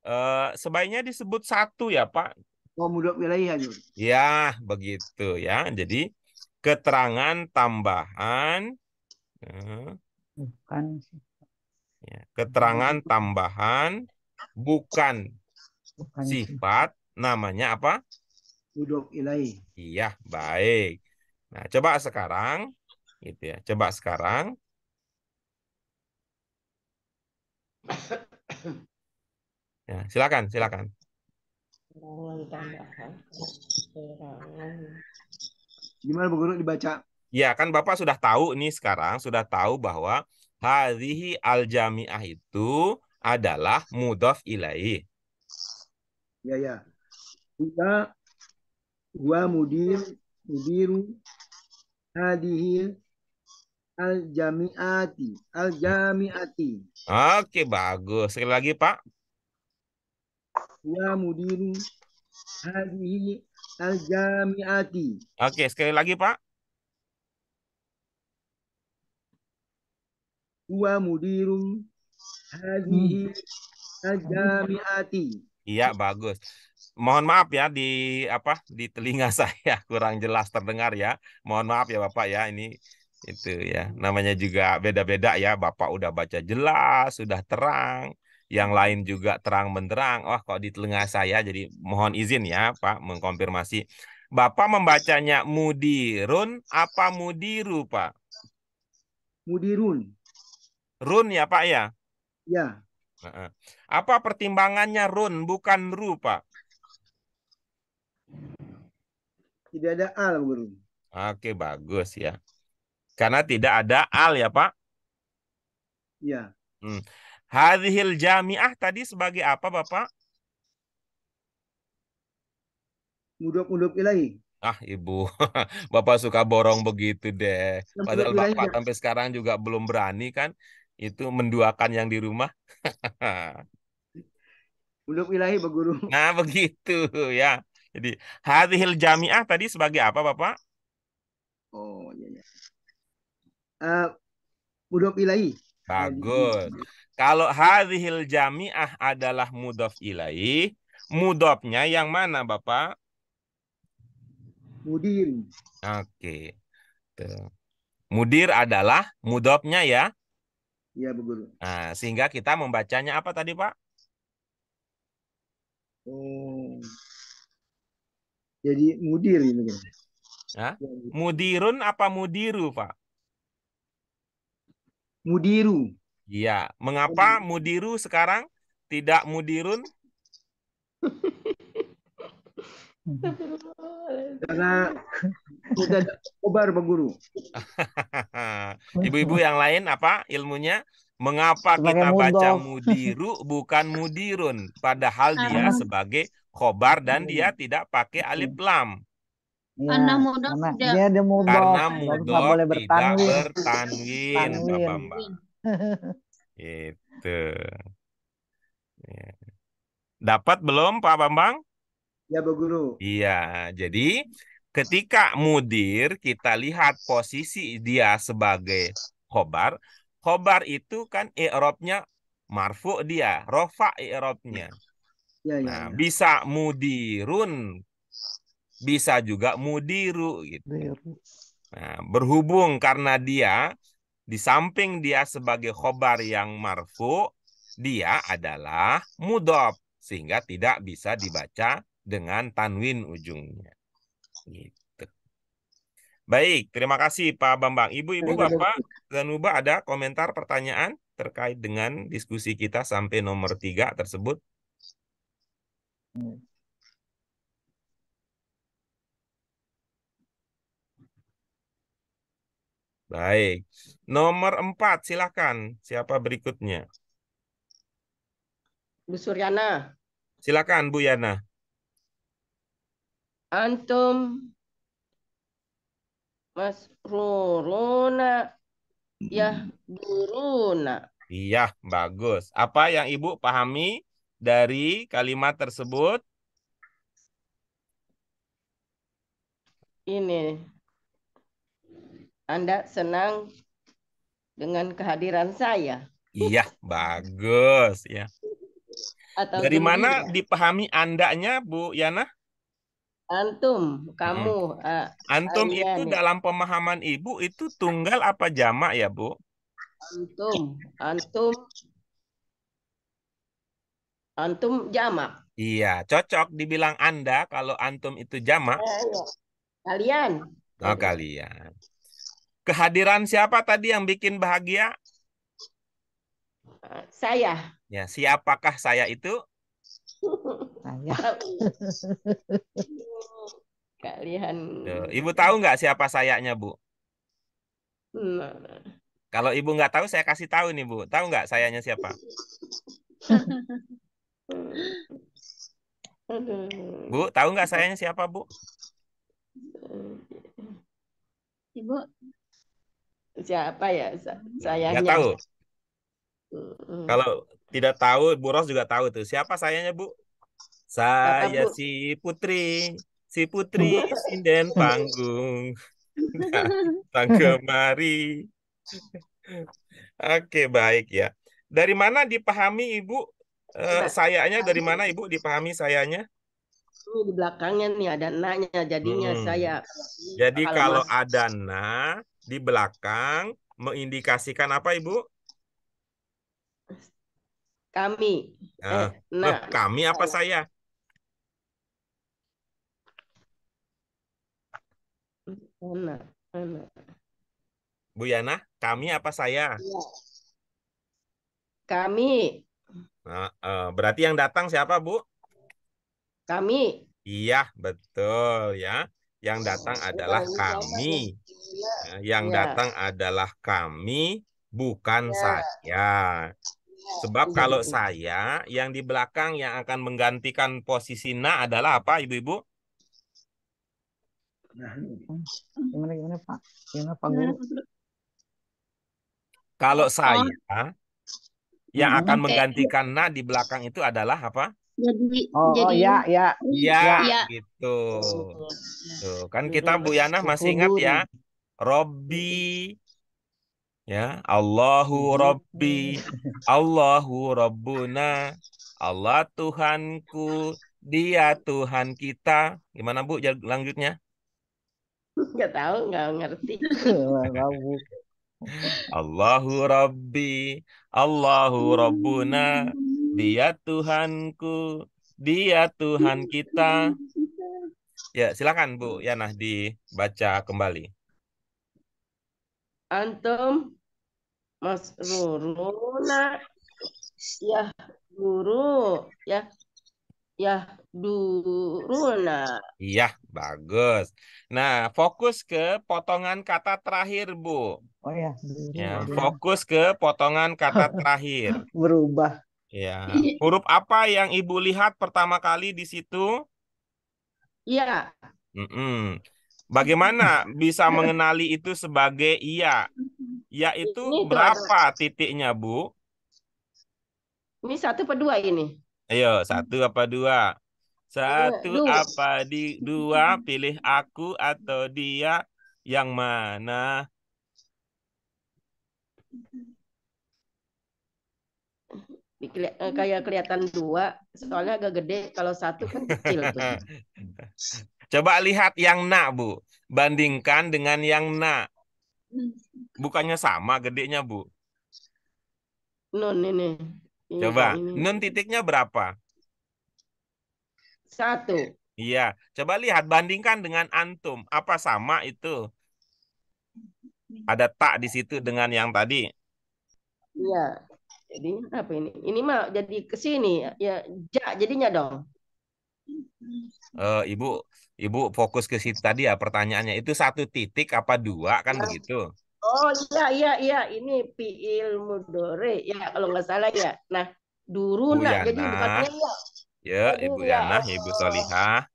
Uh, sebaiknya disebut satu ya, Pak. Oh, mudop wilayah, ya. Ya, begitu ya. Jadi keterangan tambahan bukan ya, keterangan tambahan bukan, bukan sifat namanya apa?
Mudop ilahi.
Iya, baik. Nah, coba sekarang gitu ya. Coba sekarang Ya, silakan, silakan.
Gimana Bu Guru dibaca?
Ya, kan Bapak sudah tahu nih sekarang, sudah tahu bahwa hadhihi al-jami'ah itu adalah mudhaf ilaih.
Ya, ya. Kita gua mudir mudiru hadhihi Al jamiati. Al jamiati.
Oke, bagus. Sekali lagi, Pak.
Ya mudiri hadhihi al jamiati.
Oke, sekali lagi, Pak.
Wa mudirun hadhihi hmm. al jamiati.
Iya, bagus mohon maaf ya di apa di telinga saya kurang jelas terdengar ya. Mohon maaf ya Bapak ya ini itu ya namanya juga beda-beda ya bapak udah baca jelas sudah terang yang lain juga terang benderang wah kok di telinga saya jadi mohon izin ya pak mengkonfirmasi bapak membacanya mudirun apa mudiru pak mudirun run ya pak ya ya apa pertimbangannya run bukan ru pak tidak ada al guru oke bagus ya karena tidak ada al ya Pak? Ya. Hmm. Hadhil jamiah tadi sebagai apa Bapak?
Mudok-mudok ilahi.
Ah ibu, bapak suka borong begitu deh. Padahal bapak sampai sekarang juga belum berani kan itu menduakan yang di rumah. Mudok ilahi beguru. Nah begitu ya. Jadi hadhil jamiah tadi sebagai apa bapak? Oh iya. iya
mudof eh, mudhof ilahi.
Bagus. Kalau hadhil jamiah adalah mudhof ilahi, mudhofnya yang mana, Bapak? Mudir. Oke. Mudir adalah mudhofnya ya? Iya, Bu Guru. Nah, sehingga kita membacanya apa tadi, Pak?
Oh.
Jadi mudir ini.
Hah? Mudirun apa mudiru, Pak? mudiru. Iya. Mengapa mudiru sekarang tidak mudirun? Karena sudah kobar guru. Ibu-ibu yang lain apa ilmunya? Mengapa kita baca mudiru bukan mudirun? Padahal dia sebagai kobar dan hmm. dia tidak pakai alif lam.
Ya, karena mudhof karena tidak. Dia ada mudhof. Karena
mudhof boleh bertanwin. Tidak bertanwin, Bapak Mbak. gitu. Ya. Dapat belum Pak Bambang? Ya, Bu Guru. Iya, jadi ketika mudir kita lihat posisi dia sebagai kobar, kobar itu kan i'rabnya marfu dia, rofa i'rabnya. Ya, ya, nah, ya. bisa mudirun bisa juga mudiru gitu. Nah, berhubung karena dia di samping dia sebagai khobar yang marfu, dia adalah mudob sehingga tidak bisa dibaca dengan tanwin ujungnya. Gitu. Baik, terima kasih Pak Bambang. Ibu-ibu, Bapak dan Uba ada komentar pertanyaan terkait dengan diskusi kita sampai nomor tiga tersebut? Hmm. Baik. Nomor empat, silakan. Siapa berikutnya?
Bu Suryana.
Silakan Bu Yana.
Antum mas masruruna ya buruna.
Iya, bagus. Apa yang Ibu pahami dari kalimat tersebut?
Ini anda senang dengan kehadiran saya.
Iya, bagus ya.
Atau Dari mana mana
dipahami andanya, Bu Yana?
Antum, kamu. Hmm. Uh, Antum itu ya. dalam
pemahaman Ibu itu tunggal apa jamak ya, Bu?
Antum, antum antum jamak.
Iya, cocok dibilang Anda kalau antum itu jamak. Eh, iya. Kalian. Oh, kalian. Kehadiran siapa tadi yang bikin bahagia? Eh, saya. Ya, siapakah saya itu?
Saya.
Kalian. Ibu tahu nggak siapa sayanya, Bu?
Nah.
Kalau ibu nggak tahu, saya kasih tahu nih bu. Tahu nggak sayanya siapa? bu, tahu nggak sayanya siapa bu?
Ibu siapa ya hmm. sayangnya. Nggak tahu. Hmm. Kalau
tidak tahu, Bu Ros juga tahu tuh. Siapa sayangnya, Bu? Saya Bu. si Putri, si Putri sinden panggung. Datang kemari. Oke, baik ya. Dari mana dipahami Ibu eh, nah, sayanya? Dari mana Ibu dipahami sayanya?
Di belakangnya nih ada nanya jadinya hmm. saya.
Jadi kalau, kalau ada na, di belakang mengindikasikan apa Ibu?
Kami.
Nah, eh, nah. kami apa saya?
Anak, anak.
Bu Yana, kami apa saya? Iya.
Kami.
Nah, berarti yang datang siapa, Bu? Kami. Iya, betul ya. Yang datang adalah kami.
Iya. Nah, yang ya.
datang adalah kami, bukan ya. saya. Iya. Sebab iya, kalau saya, yang di belakang yang akan menggantikan posisi na adalah apa, ibu-ibu? Kalau saya oh. yang hmm, akan menggantikan na di belakang itu adalah apa?
jadi oh, oh jadi ya, ya ya ya
gitu tuh kan kita Bu Yana masih ingat ya Robbi ya Allahu Robbi Allahu Rabbuna Allah Tuhanku dia Tuhan kita gimana Bu lanjutnya
nggak tahu nggak ngerti
Allahu Rabbi Allahu Rabbuna dia Tuhanku dia Tuhan kita ya silakan Bu Yanah dibaca kembali
antum masruruna ya guru ya ya duruna iya bagus
nah fokus ke potongan kata terakhir bu
oh ya ya
fokus ke potongan kata terakhir
berubah
ya huruf apa yang ibu lihat pertama kali di situ Ya. mm -mm. Bagaimana bisa mengenali itu sebagai iya? Ya itu berapa titiknya, Bu?
Ini satu apa dua ini?
Ayo, satu apa dua? Satu dua. apa di dua? Pilih aku atau dia yang mana?
Eh, kayak kelihatan dua soalnya agak gede kalau satu kan kecil
Coba lihat yang na, Bu. Bandingkan dengan yang na. Hmm. Bukannya sama gedenya, Bu.
Nun ini. ini Coba, ini.
nun titiknya berapa?
Satu.
Iya, coba lihat bandingkan dengan antum. Apa sama itu? Ada tak di situ dengan yang tadi?
Iya. Jadi apa ini? Ini mah jadi ke sini ya, ja jadinya dong.
Uh, ibu ibu fokus ke situ tadi ya pertanyaannya itu satu titik apa dua kan ya. begitu?
Oh iya iya iya ini piil mudore ya kalau nggak salah ya. Nah duruna jadi depannya ya. Ya ibu iya. Yana, ibu
Solihah.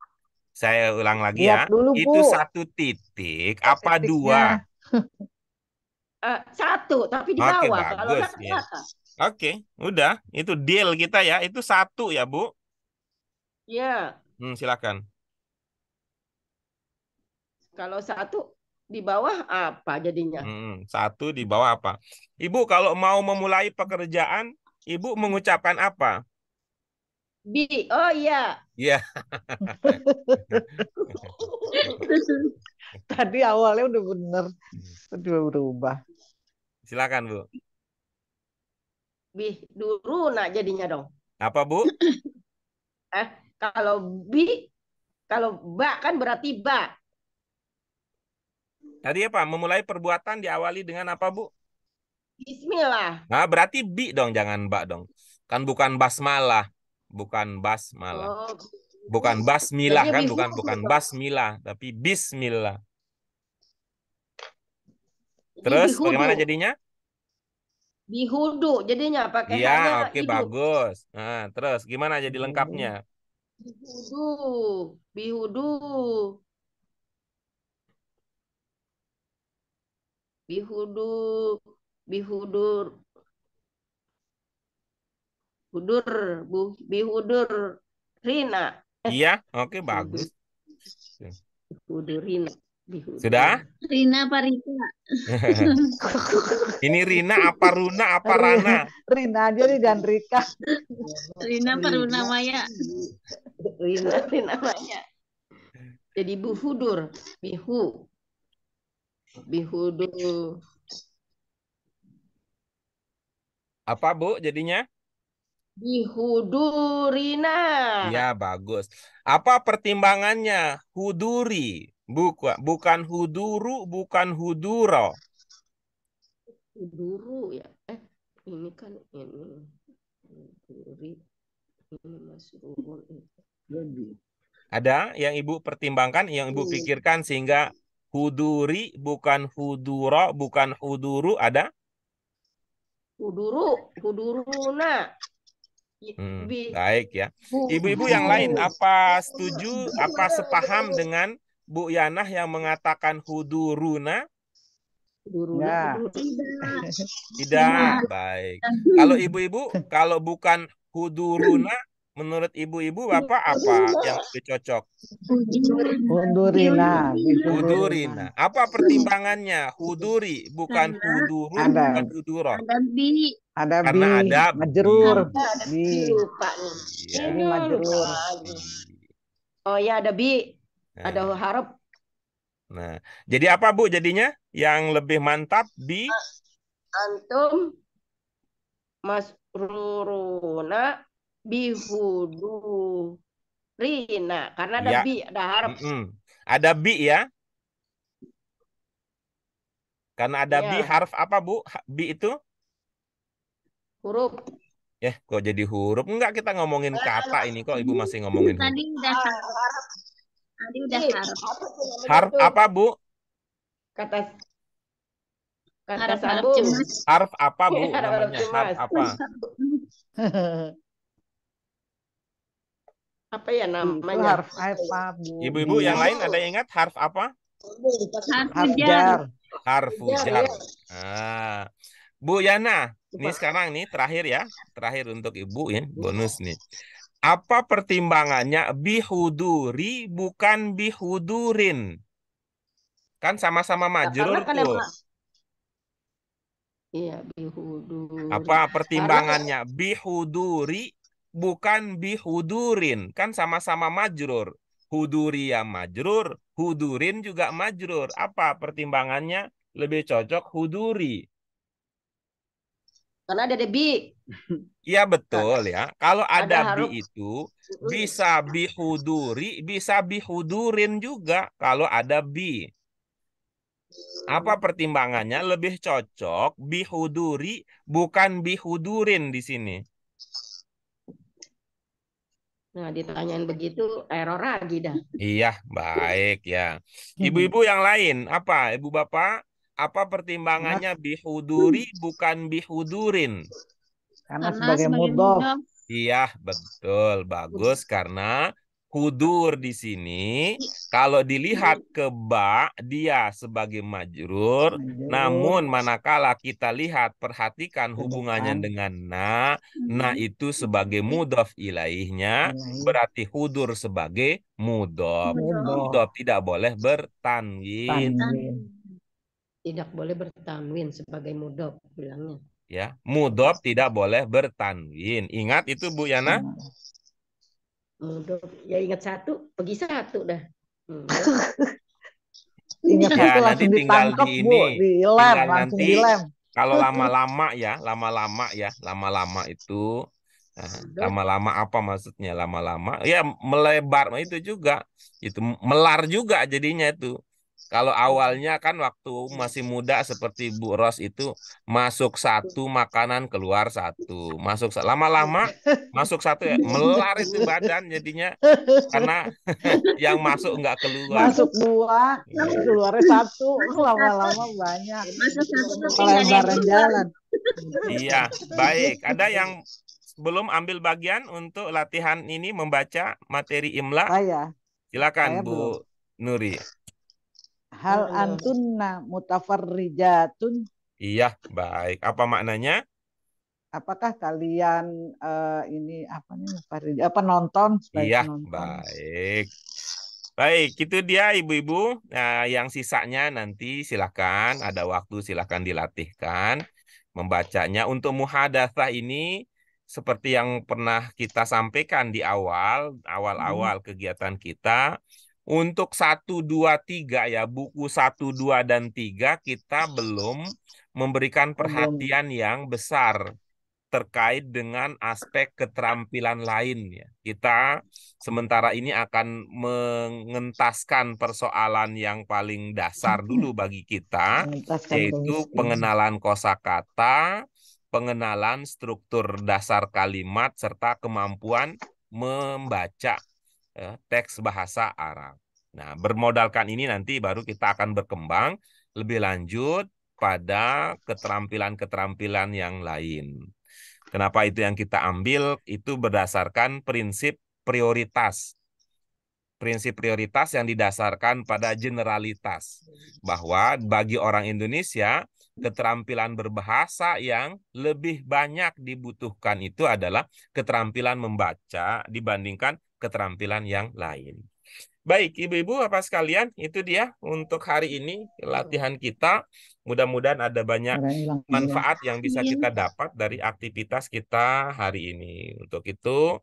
Saya ulang lagi ya. Dulu, itu satu titik apa titiknya. dua?
uh, satu tapi di bawah. Oke okay, bagus. ya.
Oke, udah itu deal kita ya. Itu satu ya bu. Iya. Hmm, silakan.
Kalau satu di bawah apa jadinya?
Hmm, satu di bawah apa? Ibu kalau mau memulai pekerjaan, ibu mengucapkan apa?
Bi, oh iya.
Iya.
Tadi awalnya udah bener, udah berubah.
Silakan bu.
Bi, nak jadinya dong. Apa bu? eh, kalau bi, kalau ba kan berarti ba.
Tadi apa? Memulai perbuatan diawali dengan apa, Bu?
Bismillah.
Nah, berarti bi dong, jangan ba dong. Kan bukan basmalah, bukan basmalah. Oh. Bukan basmilah kan, bukan gitu. bukan basmilah, tapi bismillah. Terus bihudu. bagaimana jadinya?
Bihudu jadinya pakai Iya, oke okay,
bagus. Nah, terus gimana jadi lengkapnya?
Bihudu. Bihudu. Bihudu. Bihudur. Hudur. Bu, bihudur. Rina.
Iya, oke okay, bagus. Bihudur Rina. Bihudur. Sudah?
Rina apa Rina?
Ini Rina apa Runa apa Rana?
Rina aja dan Rika.
Rina apa Runa Maya? nanti namanya. Jadi Buhudur, Bihu. Bihudur.
Apa Bu jadinya?
Bihudurina.
Ya, bagus. Apa pertimbangannya? Huduri. Buka, bukan huduru, bukan huduro.
Huduru ya. Eh, ini kan ini. Huduri. Ini masih
ada yang Ibu pertimbangkan, yang Ibu hmm. pikirkan sehingga huduri bukan huduro, bukan huduru, ada?
Huduru, huduruna.
Hmm, baik ya. Ibu-ibu yang lain apa setuju apa sepaham dengan Bu Yanah yang mengatakan huduruna?
Huduruna. Ya. Tidak. Tidak.
Baik. Kalau ibu-ibu kalau bukan huduruna Menurut ibu-ibu bapak iya. apa yang lebih cocok?
Hudurina.
Hudurina. Apa pertimbangannya?
Huduri
bukan huduru ada. bukan huduro.
Ada bi.
Ada bi. Karena ada majerur.
Bi. Ini majerur. Oh ya ada bi. Ada harap.
Nah, jadi apa Bu jadinya? Yang lebih mantap
bi
antum masruruna bihudu rina karena ada ya. bi ada harf. mm
-mm. ada bi ya karena ada ya. bi harf apa bu bi itu huruf ya kok jadi huruf enggak kita ngomongin kata ini kok ibu masih ngomongin huruf.
tadi udah harf tadi udah iya. harf
harf apa
bu
kata kata harf, harf, apa bu namanya harf apa
apa ya hmm, namanya? Harf apa, Bu? Ibu-ibu yang iya. lain ada yang ingat harf apa? Harf Harfujar.
Harf ya. Ah. Bu Yana, ini sekarang nih terakhir ya, terakhir untuk Ibu ya, bonus nih. Apa pertimbangannya bihuduri bukan bihudurin? Kan sama-sama majrur kan ya, tuh.
Iya, bihuduri. Apa pertimbangannya?
Bihuduri bukan bihudurin. Kan sama-sama majrur. ya majrur, hudurin juga majrur. Apa pertimbangannya? Lebih cocok huduri.
Karena ada bi.
Iya betul ya. Kalau ada, ada bi itu bisa bihuduri, bisa bihudurin juga kalau ada bi. Apa pertimbangannya? Lebih cocok bihuduri bukan bihudurin di sini.
Nah, ditanyain begitu error lagi dah.
Iya, baik ya. Hmm. Ibu-ibu yang lain, apa? Ibu Bapak, apa pertimbangannya Mas. bihuduri bukan bihudurin?
Karena, karena sebagai, sebagai mudof.
Iya, betul. Bagus karena hudur di sini kalau dilihat hmm. ke ba dia sebagai majrur namun manakala kita lihat perhatikan hubungannya dengan na hmm. na itu sebagai mudof ilaihnya berarti hudur sebagai mudof. Mudof tidak boleh bertanwin
tidak boleh bertanwin sebagai mudof, bilangnya
ya mudof tidak boleh bertanwin ingat itu Bu Yana iya
mundur ya ingat satu pergi satu dah hmm. ingat ya,
satu langsung ditangkap di bu dilem langsung nanti, dilem kalau lama-lama ya lama-lama ya lama-lama itu nah, lama-lama nah, apa maksudnya lama-lama ya melebar itu juga itu melar juga jadinya itu kalau awalnya kan waktu masih muda seperti Bu Ros itu masuk satu makanan keluar satu, masuk lama-lama masuk satu ya melar itu badan jadinya karena yang masuk nggak keluar. Masuk
dua, iya. keluar satu, lama-lama banyak. Masuk satu yang
jalan.
Iya, baik. Ada yang
belum ambil bagian untuk latihan ini membaca materi imla? Saya. Ah, Silakan Saya Bu belum. Nuri.
Hal antunna mutafarrijatun?
Iya, baik. Apa maknanya?
Apakah kalian uh, ini apa nih apa nonton? Iya,
nonton. baik. Baik, itu dia ibu-ibu. Nah, yang sisanya nanti silakan ada waktu silakan dilatihkan membacanya. Untuk muhadatsah ini seperti yang pernah kita sampaikan di awal, mm-hmm. awal-awal hmm. kegiatan kita, untuk 1, 2, 3 ya, buku 1, 2, dan 3 kita belum memberikan perhatian yang besar terkait dengan aspek keterampilan lain ya. Kita sementara ini akan mengentaskan persoalan yang paling dasar dulu bagi kita yaitu pengenalan kosakata, pengenalan struktur dasar kalimat serta kemampuan membaca ya, teks bahasa Arab. Nah, bermodalkan ini nanti baru kita akan berkembang lebih lanjut pada keterampilan-keterampilan yang lain. Kenapa itu yang kita ambil itu berdasarkan prinsip prioritas. Prinsip prioritas yang didasarkan pada generalitas bahwa bagi orang Indonesia keterampilan berbahasa yang lebih banyak dibutuhkan itu adalah keterampilan membaca dibandingkan keterampilan yang lain. Baik, ibu-ibu, apa sekalian, itu dia untuk hari ini latihan kita. Mudah-mudahan ada banyak manfaat yang bisa iya. kita dapat dari aktivitas kita hari ini. Untuk itu,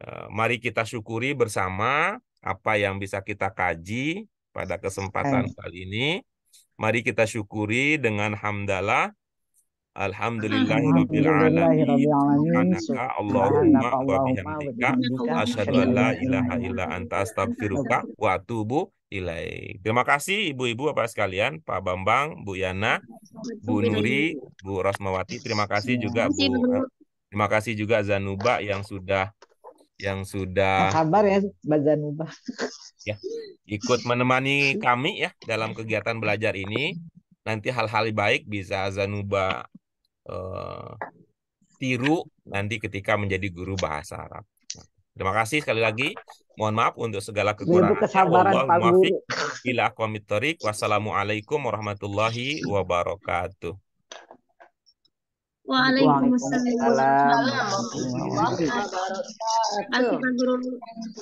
eh, mari kita syukuri bersama apa yang bisa kita kaji pada kesempatan kali ini. Mari kita syukuri dengan hamdalah Allahumma wa bihamdika anta wa Terima kasih ibu-ibu apa sekalian, Pak Bambang, Bu Yana, Bu Nuri, Bu Rosmawati. Terima kasih juga Bu Terima kasih juga Zanuba yang sudah yang sudah
kabar ya Mbak Zanuba.
Ya, ikut menemani kami ya dalam kegiatan belajar ini. Nanti hal-hal baik bisa Zanuba uh, tiru nanti ketika menjadi guru bahasa Arab. Nah, terima kasih sekali lagi. Mohon maaf untuk segala kekurangan. Bila Wassalamualaikum warahmatullahi wabarakatuh.
Waalaikumsalam. Waalaikumsalam. Waalaikumsalam. Waalaikumsalam.